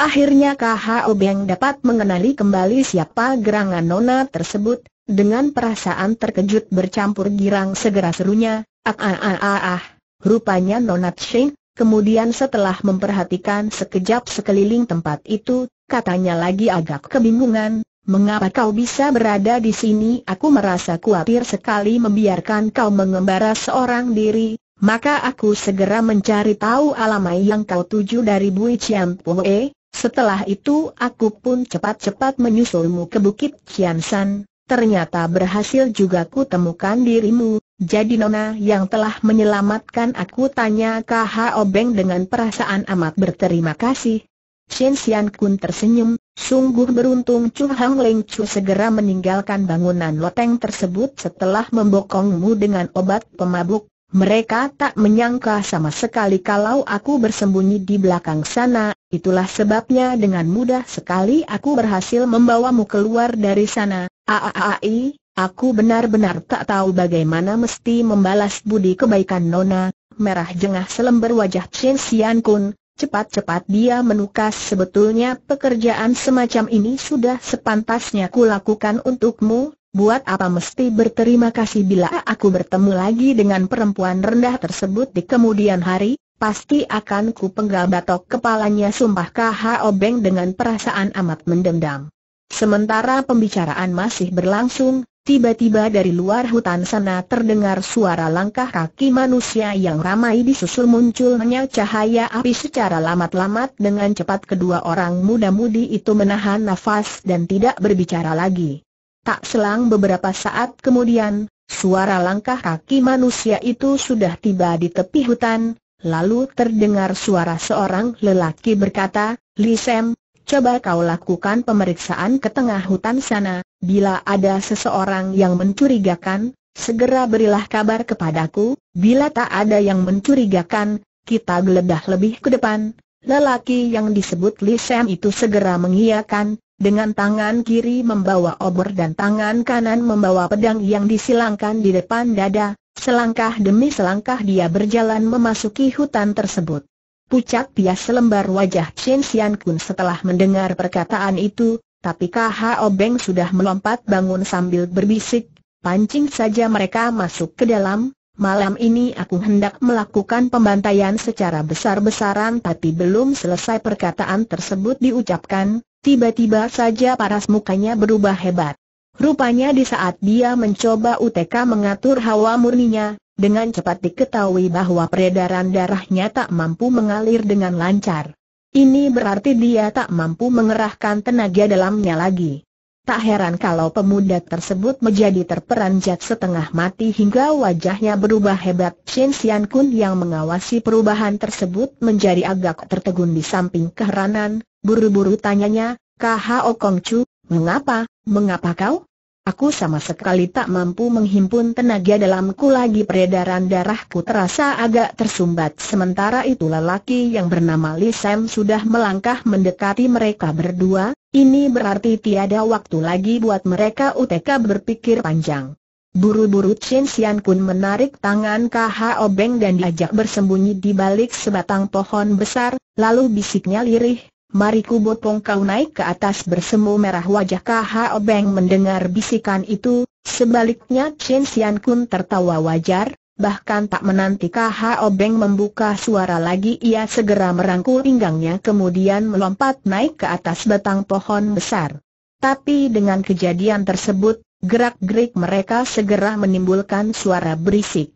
Akhirnya KHO Beng dapat mengenali kembali siapa gerangan nona tersebut, dengan perasaan terkejut bercampur girang segera serunya, ah ah ah ah ah, rupanya nona Chen, kemudian setelah memperhatikan sekejap sekeliling tempat itu, katanya lagi agak kebingungan, Mengapa kau bisa berada di sini? Aku merasa khawatir sekali membiarkan kau mengembara seorang diri, maka aku segera mencari tahu alamai yang kau tuju dari Bui Chiam Pue. Setelah itu aku pun cepat-cepat menyusulmu ke Bukit Chian San. Ternyata berhasil juga ku temukan dirimu, jadi Nona yang telah menyelamatkan aku tanya KH Obeng dengan perasaan amat berterima kasih, Chen Xian Kun tersenyum, sungguh beruntung Chu Hang Leng Chu segera meninggalkan bangunan loteng tersebut setelah membokongmu dengan obat pemabuk. Mereka tak menyangka sama sekali kalau aku bersembunyi di belakang sana, itulah sebabnya dengan mudah sekali aku berhasil membawamu keluar dari sana. Aaai, aku benar-benar tak tahu bagaimana mesti membalas budi kebaikan Nona. Merah jengah selembar wajah Chen Xian Kun, Cepat-cepat dia menukas sebetulnya pekerjaan semacam ini sudah sepantasnya kulakukan untukmu, buat apa mesti berterima kasih bila aku bertemu lagi dengan perempuan rendah tersebut di kemudian hari, pasti akan ku penggal batok kepalanya sumpah KH Obeng dengan perasaan amat mendendam. Sementara pembicaraan masih berlangsung, Tiba-tiba dari luar hutan sana terdengar suara langkah kaki manusia yang ramai disusul munculnya cahaya api secara lamat-lamat dengan cepat kedua orang muda-mudi itu menahan nafas dan tidak berbicara lagi. Tak selang beberapa saat kemudian, suara langkah kaki manusia itu sudah tiba di tepi hutan, lalu terdengar suara seorang lelaki berkata, Lisem, coba kau lakukan pemeriksaan ke tengah hutan sana, bila ada seseorang yang mencurigakan, segera berilah kabar kepadaku, bila tak ada yang mencurigakan, kita geledah lebih ke depan. Lelaki yang disebut Li Sam itu segera mengiyakan, dengan tangan kiri membawa obor dan tangan kanan membawa pedang yang disilangkan di depan dada, selangkah demi selangkah dia berjalan memasuki hutan tersebut. Pucat bias selembar wajah Chen Xian Kun setelah mendengar perkataan itu, tapi KHO Beng sudah melompat bangun sambil berbisik, pancing saja mereka masuk ke dalam, malam ini aku hendak melakukan pembantaian secara besar-besaran tapi belum selesai perkataan tersebut diucapkan, tiba-tiba saja paras mukanya berubah hebat. Rupanya di saat dia mencoba UTK mengatur hawa murninya, dengan cepat diketahui bahwa peredaran darahnya tak mampu mengalir dengan lancar. Ini berarti dia tak mampu mengerahkan tenaga dalamnya lagi. Tak heran kalau pemuda tersebut menjadi terperanjat setengah mati hingga wajahnya berubah hebat. Shen Xian Kun yang mengawasi perubahan tersebut menjadi agak tertegun di samping keheranan, buru-buru tanyanya, Kha Kong Chu, mengapa, mengapa kau? Aku sama sekali tak mampu menghimpun tenaga dalamku lagi peredaran darahku terasa agak tersumbat Sementara itu lelaki yang bernama Li Sam sudah melangkah mendekati mereka berdua Ini berarti tiada waktu lagi buat mereka UTK berpikir panjang Buru-buru Chen Xian Kun menarik tangan KH Obeng dan diajak bersembunyi di balik sebatang pohon besar Lalu bisiknya lirih, Mari kubopong kau naik ke atas bersemu merah wajah KHO Beng mendengar bisikan itu, sebaliknya Chen Sian Kun tertawa wajar, bahkan tak menanti KHO Beng membuka suara lagi ia segera merangkul pinggangnya kemudian melompat naik ke atas batang pohon besar. Tapi dengan kejadian tersebut, gerak-gerik mereka segera menimbulkan suara berisik.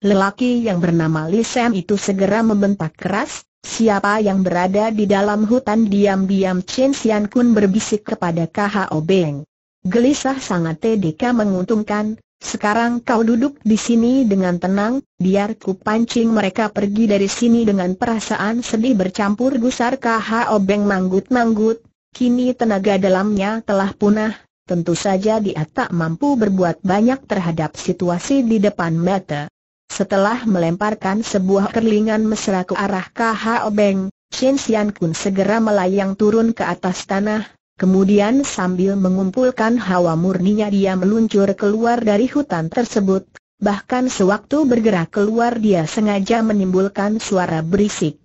Lelaki yang bernama Li Sam itu segera membentak keras, Siapa yang berada di dalam hutan diam-diam Chen Xian Kun berbisik kepada KHO Beng. Gelisah sangat TDK menguntungkan, sekarang kau duduk di sini dengan tenang, biar ku pancing mereka pergi dari sini dengan perasaan sedih bercampur gusar KHO Beng manggut-manggut, kini tenaga dalamnya telah punah, tentu saja dia tak mampu berbuat banyak terhadap situasi di depan mata. Setelah melemparkan sebuah kerlingan mesra ke arah KH Obeng, Shen Xian Kun segera melayang turun ke atas tanah, kemudian sambil mengumpulkan hawa murninya dia meluncur keluar dari hutan tersebut, bahkan sewaktu bergerak keluar dia sengaja menimbulkan suara berisik.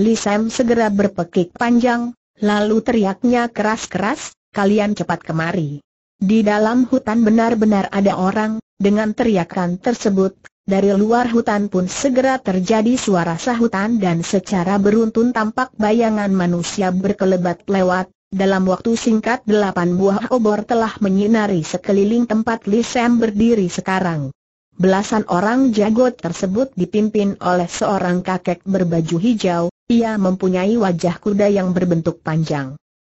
Li Sam segera berpekik panjang, lalu teriaknya keras-keras, kalian cepat kemari. Di dalam hutan benar-benar ada orang, dengan teriakan tersebut, dari luar hutan pun segera terjadi suara sahutan dan secara beruntun tampak bayangan manusia berkelebat lewat. Dalam waktu singkat delapan buah obor telah menyinari sekeliling tempat Lisem berdiri sekarang. Belasan orang jago tersebut dipimpin oleh seorang kakek berbaju hijau, ia mempunyai wajah kuda yang berbentuk panjang.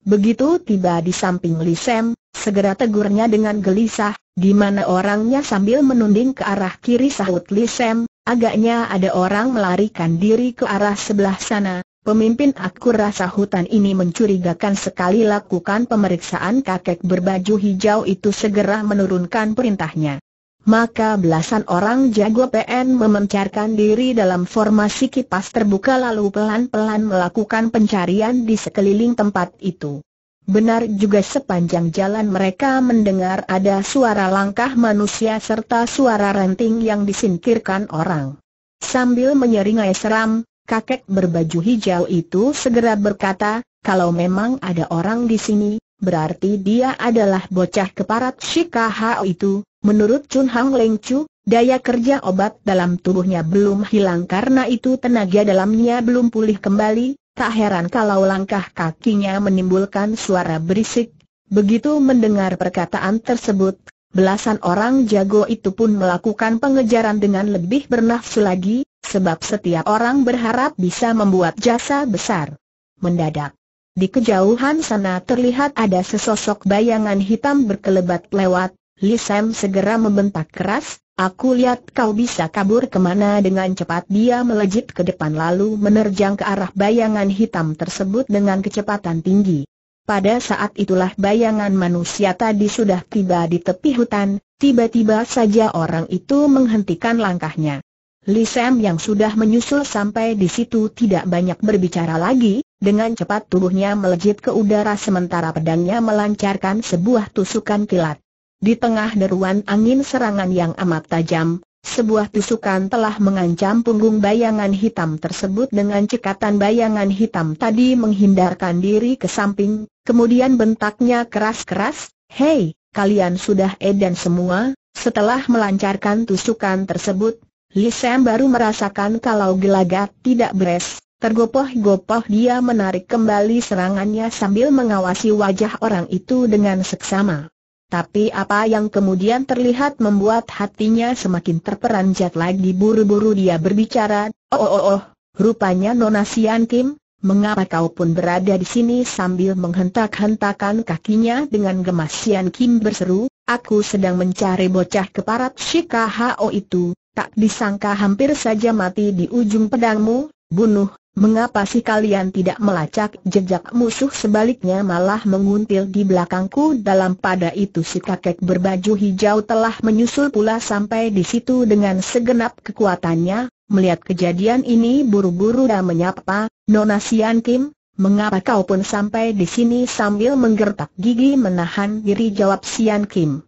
Begitu tiba di samping Lisem, segera tegurnya dengan gelisah, di mana orangnya sambil menunding ke arah kiri sahut Lisem, agaknya ada orang melarikan diri ke arah sebelah sana. Pemimpin aku rasa hutan ini mencurigakan sekali lakukan pemeriksaan kakek berbaju hijau itu segera menurunkan perintahnya maka belasan orang jago PN memencarkan diri dalam formasi kipas terbuka lalu pelan-pelan melakukan pencarian di sekeliling tempat itu. Benar juga sepanjang jalan mereka mendengar ada suara langkah manusia serta suara ranting yang disingkirkan orang. Sambil menyeringai seram, kakek berbaju hijau itu segera berkata, kalau memang ada orang di sini, berarti dia adalah bocah keparat Shikaha itu, Menurut Chun Hang Leng Chu, daya kerja obat dalam tubuhnya belum hilang karena itu tenaga dalamnya belum pulih kembali, tak heran kalau langkah kakinya menimbulkan suara berisik. Begitu mendengar perkataan tersebut, belasan orang jago itu pun melakukan pengejaran dengan lebih bernafsu lagi, sebab setiap orang berharap bisa membuat jasa besar. Mendadak. Di kejauhan sana terlihat ada sesosok bayangan hitam berkelebat lewat, Lisem segera membentak keras, aku lihat kau bisa kabur kemana dengan cepat dia melejit ke depan lalu menerjang ke arah bayangan hitam tersebut dengan kecepatan tinggi. Pada saat itulah bayangan manusia tadi sudah tiba di tepi hutan, tiba-tiba saja orang itu menghentikan langkahnya. Lisem yang sudah menyusul sampai di situ tidak banyak berbicara lagi, dengan cepat tubuhnya melejit ke udara sementara pedangnya melancarkan sebuah tusukan kilat. Di tengah deruan angin serangan yang amat tajam, sebuah tusukan telah mengancam punggung bayangan hitam tersebut dengan cekatan bayangan hitam tadi menghindarkan diri ke samping, kemudian bentaknya keras-keras, Hei, kalian sudah edan semua, setelah melancarkan tusukan tersebut, Li baru merasakan kalau gelagat tidak beres, Tergopoh-gopoh dia menarik kembali serangannya sambil mengawasi wajah orang itu dengan seksama. Tapi apa yang kemudian terlihat membuat hatinya semakin terperanjat lagi buru-buru dia berbicara, oh, oh oh oh, rupanya Nona Sian Kim, mengapa kau pun berada di sini sambil menghentak-hentakan kakinya dengan gemas Sian Kim berseru, aku sedang mencari bocah keparat Shikaho itu, tak disangka hampir saja mati di ujung pedangmu, bunuh Mengapa sih kalian tidak melacak jejak musuh sebaliknya malah menguntil di belakangku dalam pada itu si kakek berbaju hijau telah menyusul pula sampai di situ dengan segenap kekuatannya, melihat kejadian ini buru-buru dan menyapa, Nona Sian Kim, mengapa kau pun sampai di sini sambil menggertak gigi menahan diri jawab Sian Kim.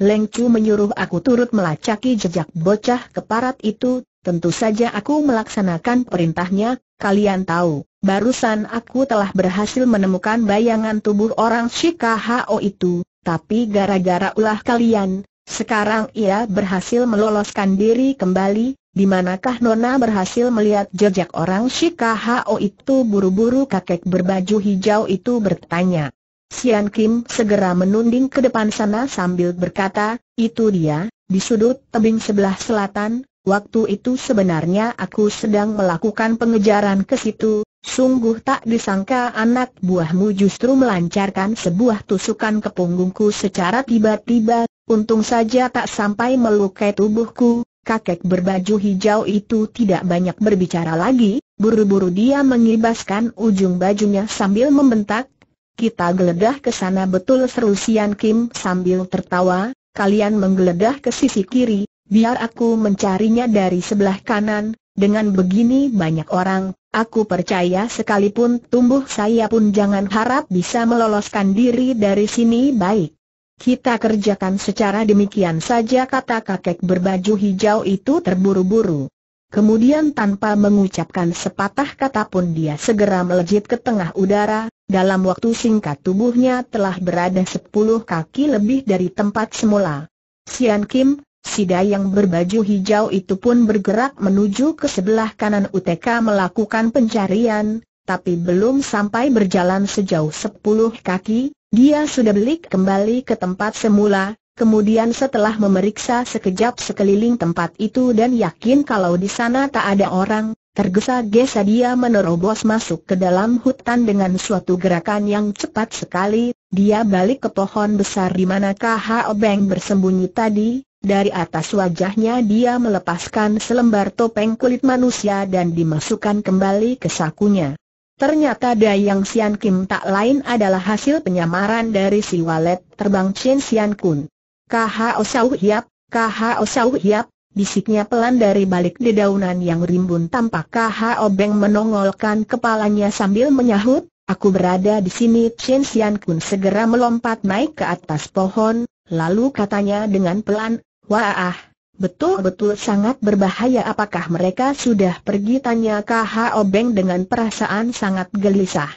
Leng Chu menyuruh aku turut melacaki jejak bocah keparat itu, tentu saja aku melaksanakan perintahnya, kalian tahu, barusan aku telah berhasil menemukan bayangan tubuh orang Shikahao itu, tapi gara-gara ulah kalian, sekarang ia berhasil meloloskan diri kembali, di manakah Nona berhasil melihat jejak orang Shikahao itu buru-buru kakek berbaju hijau itu bertanya. Sian Kim segera menunding ke depan sana sambil berkata, itu dia, di sudut tebing sebelah selatan, Waktu itu sebenarnya aku sedang melakukan pengejaran ke situ, sungguh tak disangka anak buahmu justru melancarkan sebuah tusukan ke punggungku secara tiba-tiba, untung saja tak sampai melukai tubuhku, kakek berbaju hijau itu tidak banyak berbicara lagi, buru-buru dia mengibaskan ujung bajunya sambil membentak, kita geledah ke sana betul seru Sian Kim sambil tertawa, kalian menggeledah ke sisi kiri, biar aku mencarinya dari sebelah kanan, dengan begini banyak orang, aku percaya sekalipun tumbuh saya pun jangan harap bisa meloloskan diri dari sini baik. Kita kerjakan secara demikian saja kata kakek berbaju hijau itu terburu-buru. Kemudian tanpa mengucapkan sepatah kata pun dia segera melejit ke tengah udara, dalam waktu singkat tubuhnya telah berada sepuluh kaki lebih dari tempat semula. Sian Kim, Sida yang berbaju hijau itu pun bergerak menuju ke sebelah kanan UTK melakukan pencarian, tapi belum sampai berjalan sejauh sepuluh kaki, dia sudah belik kembali ke tempat semula, kemudian setelah memeriksa sekejap sekeliling tempat itu dan yakin kalau di sana tak ada orang, tergesa-gesa dia menerobos masuk ke dalam hutan dengan suatu gerakan yang cepat sekali, dia balik ke pohon besar di mana KHO Beng bersembunyi tadi, dari atas wajahnya dia melepaskan selembar topeng kulit manusia dan dimasukkan kembali ke sakunya. Ternyata Dayang Sian Kim tak lain adalah hasil penyamaran dari si walet terbang Chen Sian Kun. K.H.O. Sau Hiap, K.H.O. Sau Hiap, bisiknya pelan dari balik dedaunan yang rimbun tampak K.H.O. Beng menongolkan kepalanya sambil menyahut, Aku berada di sini Chen Sian Kun segera melompat naik ke atas pohon, lalu katanya dengan pelan, Wah, betul-betul sangat berbahaya apakah mereka sudah pergi tanya KH Obeng dengan perasaan sangat gelisah.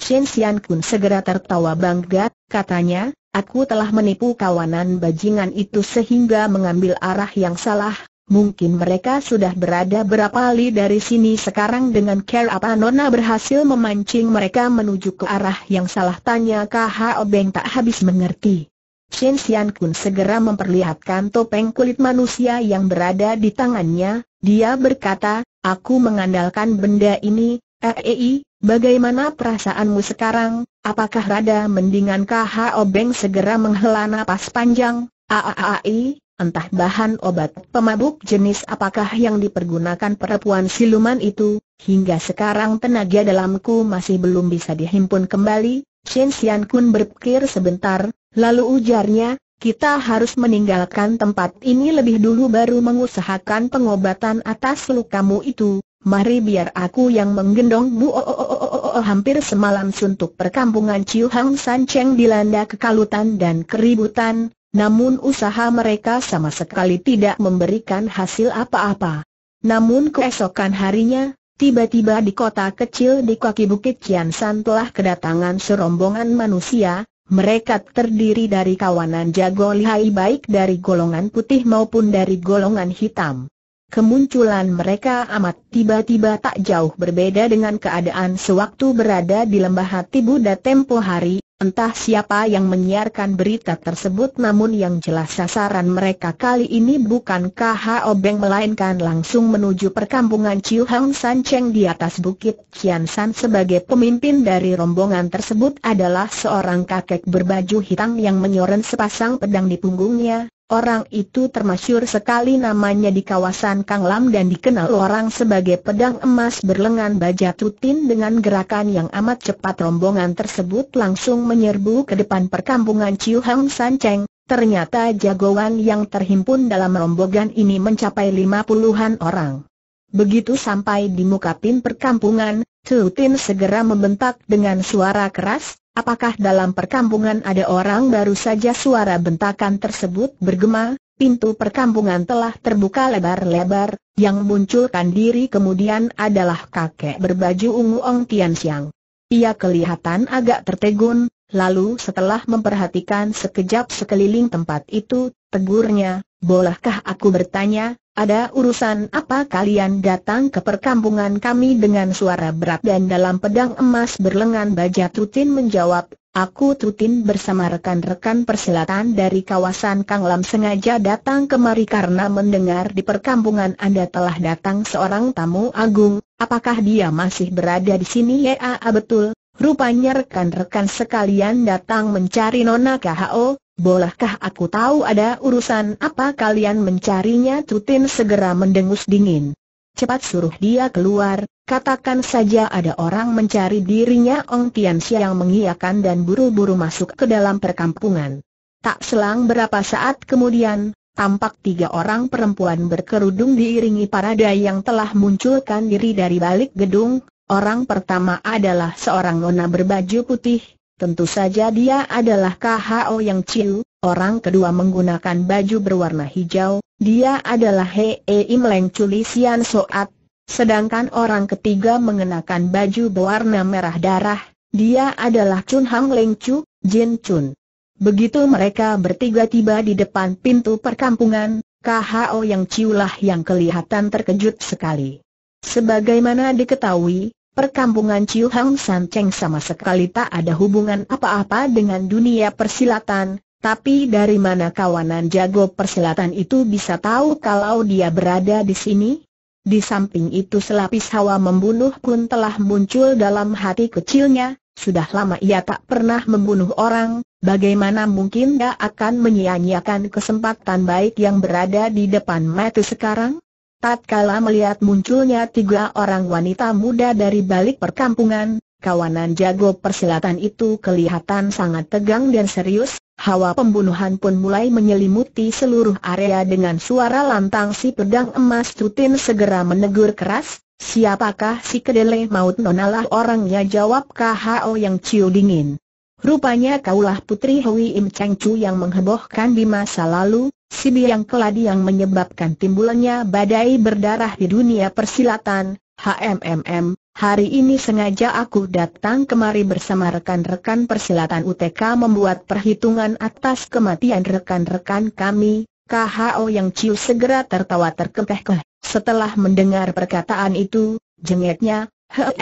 Shen Xian Kun segera tertawa bangga, katanya, aku telah menipu kawanan bajingan itu sehingga mengambil arah yang salah, Mungkin mereka sudah berada berapa li dari sini sekarang dengan care apa Nona berhasil memancing mereka menuju ke arah yang salah tanya KH Obeng tak habis mengerti. Chen Xian Kun segera memperlihatkan topeng kulit manusia yang berada di tangannya, dia berkata, aku mengandalkan benda ini, Ei, eh, eh, bagaimana perasaanmu sekarang, apakah rada mendingan KHO Beng segera menghela napas panjang, Aaai, ah, ah, ah, eh, entah bahan obat pemabuk jenis apakah yang dipergunakan perempuan siluman itu, hingga sekarang tenaga dalamku masih belum bisa dihimpun kembali, Chen Xian Kun berpikir sebentar, Lalu ujarnya, kita harus meninggalkan tempat ini lebih dulu baru mengusahakan pengobatan atas lukamu itu. Mari biar aku yang menggendongmu. hampir semalam suntuk perkampungan Ciu Hang San Cheng dilanda kekalutan dan keributan, namun usaha mereka sama sekali tidak memberikan hasil apa-apa. Namun keesokan harinya, tiba-tiba di kota kecil di kaki Bukit Kian San telah kedatangan serombongan manusia, mereka terdiri dari kawanan jago lihai baik dari golongan putih maupun dari golongan hitam. Kemunculan mereka amat tiba-tiba tak jauh berbeda dengan keadaan sewaktu berada di lembah hati Buddha tempo hari, entah siapa yang menyiarkan berita tersebut namun yang jelas sasaran mereka kali ini bukan KH Obeng melainkan langsung menuju perkampungan Chiu Hang San Cheng di atas bukit Kian San sebagai pemimpin dari rombongan tersebut adalah seorang kakek berbaju hitam yang menyorot sepasang pedang di punggungnya, Orang itu termasyur sekali namanya di kawasan Kang Lam dan dikenal orang sebagai pedang emas berlengan baja tutin dengan gerakan yang amat cepat rombongan tersebut langsung menyerbu ke depan perkampungan Chiu Hang San Cheng. Ternyata jagoan yang terhimpun dalam rombongan ini mencapai lima puluhan orang. Begitu sampai di muka pin perkampungan, Tutin segera membentak dengan suara keras, Apakah dalam perkampungan ada orang baru saja suara bentakan tersebut bergema, pintu perkampungan telah terbuka lebar-lebar, yang munculkan diri kemudian adalah kakek berbaju ungu Ong Tian Siang. Ia kelihatan agak tertegun, lalu setelah memperhatikan sekejap sekeliling tempat itu, tegurnya, Bolehkah aku bertanya, ada urusan apa kalian datang ke perkampungan kami dengan suara berat dan dalam pedang emas berlengan baja Tutin menjawab, aku Tutin bersama rekan-rekan persilatan dari kawasan Kanglam sengaja datang kemari karena mendengar di perkampungan Anda telah datang seorang tamu agung, apakah dia masih berada di sini ya ah, ah, betul? Rupanya rekan-rekan sekalian datang mencari Nona KHO, Bolehkah aku tahu ada urusan apa kalian mencarinya? Tutin segera mendengus dingin. Cepat suruh dia keluar, katakan saja ada orang mencari dirinya Ong Tianxia yang mengiyakan dan buru-buru masuk ke dalam perkampungan. Tak selang berapa saat kemudian, tampak tiga orang perempuan berkerudung diiringi parada yang telah munculkan diri dari balik gedung. Orang pertama adalah seorang nona berbaju putih, Tentu saja dia adalah KHO Yang Chiu, orang kedua menggunakan baju berwarna hijau, dia adalah Hei e Im Leng Chuli Sian Soat, sedangkan orang ketiga mengenakan baju berwarna merah darah, dia adalah Chun Hang Leng Chu, Jin Chun. Begitu mereka bertiga tiba di depan pintu perkampungan, KHO Yang Chiu lah yang kelihatan terkejut sekali. Sebagaimana diketahui, Perkampungan Chiu Hang San Cheng sama sekali tak ada hubungan apa-apa dengan dunia persilatan, tapi dari mana kawanan jago persilatan itu bisa tahu kalau dia berada di sini? Di samping itu selapis hawa membunuh pun telah muncul dalam hati kecilnya, sudah lama ia tak pernah membunuh orang, bagaimana mungkin dia akan menyia-nyiakan kesempatan baik yang berada di depan mata sekarang? Tatkala melihat munculnya tiga orang wanita muda dari balik perkampungan, kawanan jago persilatan itu kelihatan sangat tegang dan serius, hawa pembunuhan pun mulai menyelimuti seluruh area dengan suara lantang si pedang emas Tutin segera menegur keras, siapakah si kedele maut nonalah orangnya jawab KHO yang ciu dingin. Rupanya kaulah putri Hui Im Cheng Chu yang menghebohkan di masa lalu, si biang keladi yang menyebabkan timbulannya badai berdarah di dunia persilatan, HMMM, hari ini sengaja aku datang kemari bersama rekan-rekan persilatan UTK membuat perhitungan atas kematian rekan-rekan kami, KHO yang Ciu segera tertawa terkekeh Setelah mendengar perkataan itu, jengeknya, heh,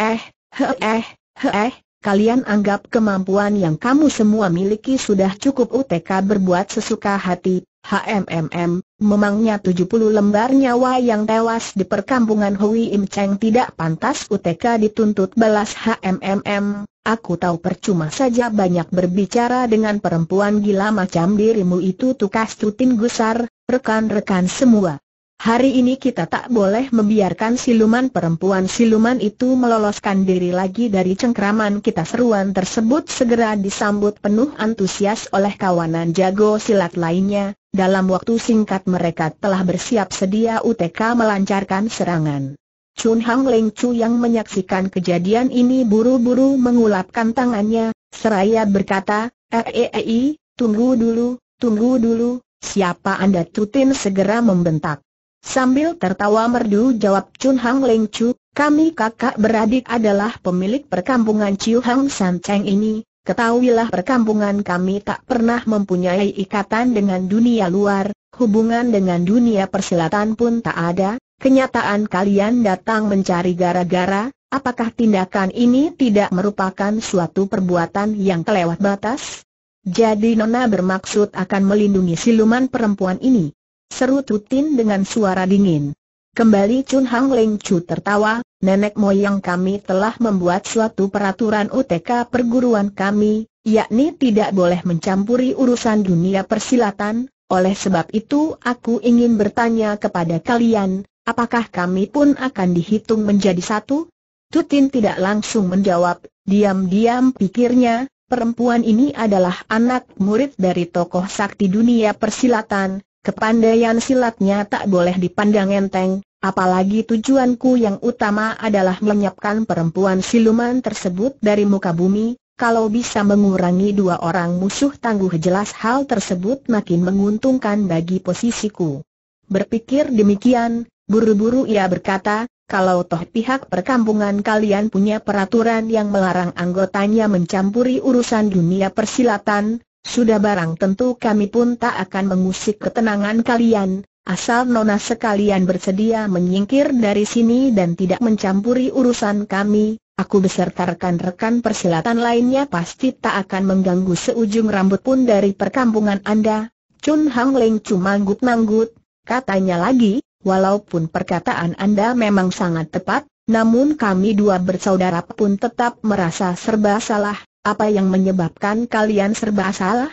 heh, heh, heh, kalian anggap kemampuan yang kamu semua miliki sudah cukup UTK berbuat sesuka hati, HMMM, memangnya 70 lembar nyawa yang tewas di perkampungan Hui Im Cheng tidak pantas UTK dituntut balas HMMM, aku tahu percuma saja banyak berbicara dengan perempuan gila macam dirimu itu tukas tutin gusar, rekan-rekan semua. Hari ini kita tak boleh membiarkan siluman perempuan siluman itu meloloskan diri lagi dari cengkraman kita seruan tersebut segera disambut penuh antusias oleh kawanan jago silat lainnya, dalam waktu singkat mereka telah bersiap sedia UTK melancarkan serangan. Chun Hang Leng Chu yang menyaksikan kejadian ini buru-buru mengulapkan tangannya, seraya berkata, REI, eh, eh, eh, tunggu dulu, tunggu dulu, siapa Anda Tutin segera membentak. Sambil tertawa merdu jawab Chun Hang Leng Chu, kami kakak beradik adalah pemilik perkampungan Chiu Hang San Cheng ini, ketahuilah perkampungan kami tak pernah mempunyai ikatan dengan dunia luar, hubungan dengan dunia persilatan pun tak ada, kenyataan kalian datang mencari gara-gara, apakah tindakan ini tidak merupakan suatu perbuatan yang kelewat batas? Jadi Nona bermaksud akan melindungi siluman perempuan ini seru Tutin dengan suara dingin. Kembali Chun Hang Leng Chu tertawa, nenek moyang kami telah membuat suatu peraturan UTK perguruan kami, yakni tidak boleh mencampuri urusan dunia persilatan, oleh sebab itu aku ingin bertanya kepada kalian, apakah kami pun akan dihitung menjadi satu? Tutin tidak langsung menjawab, diam-diam pikirnya, perempuan ini adalah anak murid dari tokoh sakti dunia persilatan, Kepandaian silatnya tak boleh dipandang enteng, apalagi tujuanku yang utama adalah menyiapkan perempuan siluman tersebut dari muka bumi, kalau bisa mengurangi dua orang musuh tangguh jelas hal tersebut makin menguntungkan bagi posisiku. Berpikir demikian, buru-buru ia berkata, kalau toh pihak perkampungan kalian punya peraturan yang melarang anggotanya mencampuri urusan dunia persilatan, sudah barang tentu kami pun tak akan mengusik ketenangan kalian, asal nona sekalian bersedia menyingkir dari sini dan tidak mencampuri urusan kami, aku beserta rekan-rekan persilatan lainnya pasti tak akan mengganggu seujung rambut pun dari perkampungan Anda. Chun Hang Leng cuma manggut-manggut, katanya lagi, walaupun perkataan Anda memang sangat tepat, namun kami dua bersaudara pun tetap merasa serba salah, apa yang menyebabkan kalian serba salah?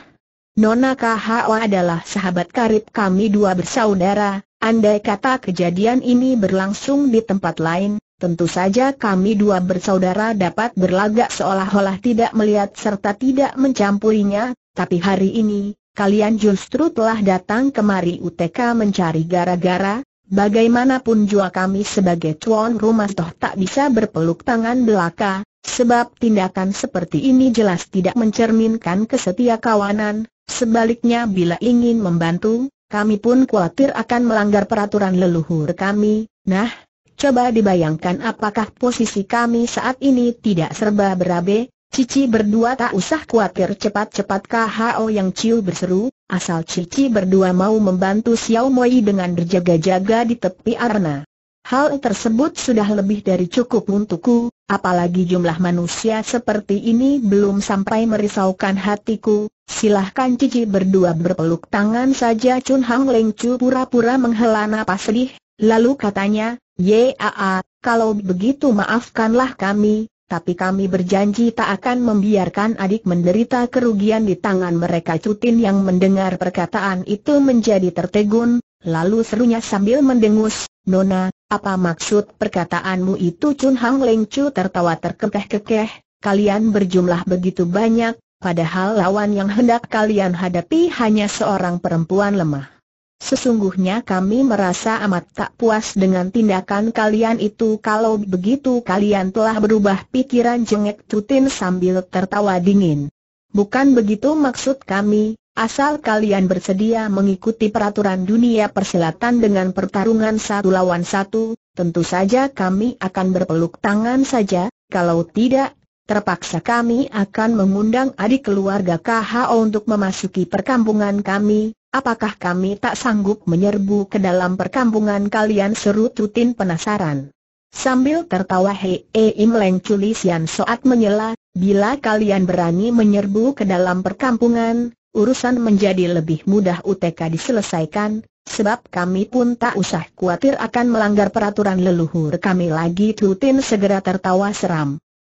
Nona KHO adalah sahabat karib kami dua bersaudara, andai kata kejadian ini berlangsung di tempat lain, tentu saja kami dua bersaudara dapat berlagak seolah-olah tidak melihat serta tidak mencampurinya, tapi hari ini, kalian justru telah datang kemari UTK mencari gara-gara, bagaimanapun jua kami sebagai tuan rumah toh tak bisa berpeluk tangan belaka, Sebab tindakan seperti ini jelas tidak mencerminkan kesetia kawanan, sebaliknya bila ingin membantu, kami pun khawatir akan melanggar peraturan leluhur kami, nah, coba dibayangkan apakah posisi kami saat ini tidak serba berabe, Cici berdua tak usah khawatir cepat-cepat KHO yang Ciu berseru, asal Cici berdua mau membantu Xiao Moi dengan berjaga-jaga di tepi arena. Hal tersebut sudah lebih dari cukup untukku, apalagi jumlah manusia seperti ini belum sampai merisaukan hatiku, silahkan cici berdua berpeluk tangan saja Chun Hang Leng Chu pura-pura menghela napas sedih, lalu katanya, Yaa, kalau begitu maafkanlah kami, tapi kami berjanji tak akan membiarkan adik menderita kerugian di tangan mereka Cutin yang mendengar perkataan itu menjadi tertegun, lalu serunya sambil mendengus, Nona, apa maksud perkataanmu itu Chun Hang Leng Chu tertawa terkekeh-kekeh, kalian berjumlah begitu banyak, padahal lawan yang hendak kalian hadapi hanya seorang perempuan lemah. Sesungguhnya kami merasa amat tak puas dengan tindakan kalian itu kalau begitu kalian telah berubah pikiran jengek Tutin sambil tertawa dingin. Bukan begitu maksud kami, Asal kalian bersedia mengikuti peraturan dunia persilatan dengan pertarungan satu lawan satu, tentu saja kami akan berpeluk tangan saja, kalau tidak, terpaksa kami akan mengundang adik keluarga KHO untuk memasuki perkampungan kami, apakah kami tak sanggup menyerbu ke dalam perkampungan kalian seru Tutin penasaran. Sambil tertawa Hei Imleng Culi Sian Soat menyela, bila kalian berani menyerbu ke dalam perkampungan, urusan menjadi lebih mudah UTK diselesaikan, sebab kami pun tak usah khawatir akan melanggar peraturan leluhur kami lagi Tutin segera tertawa seram.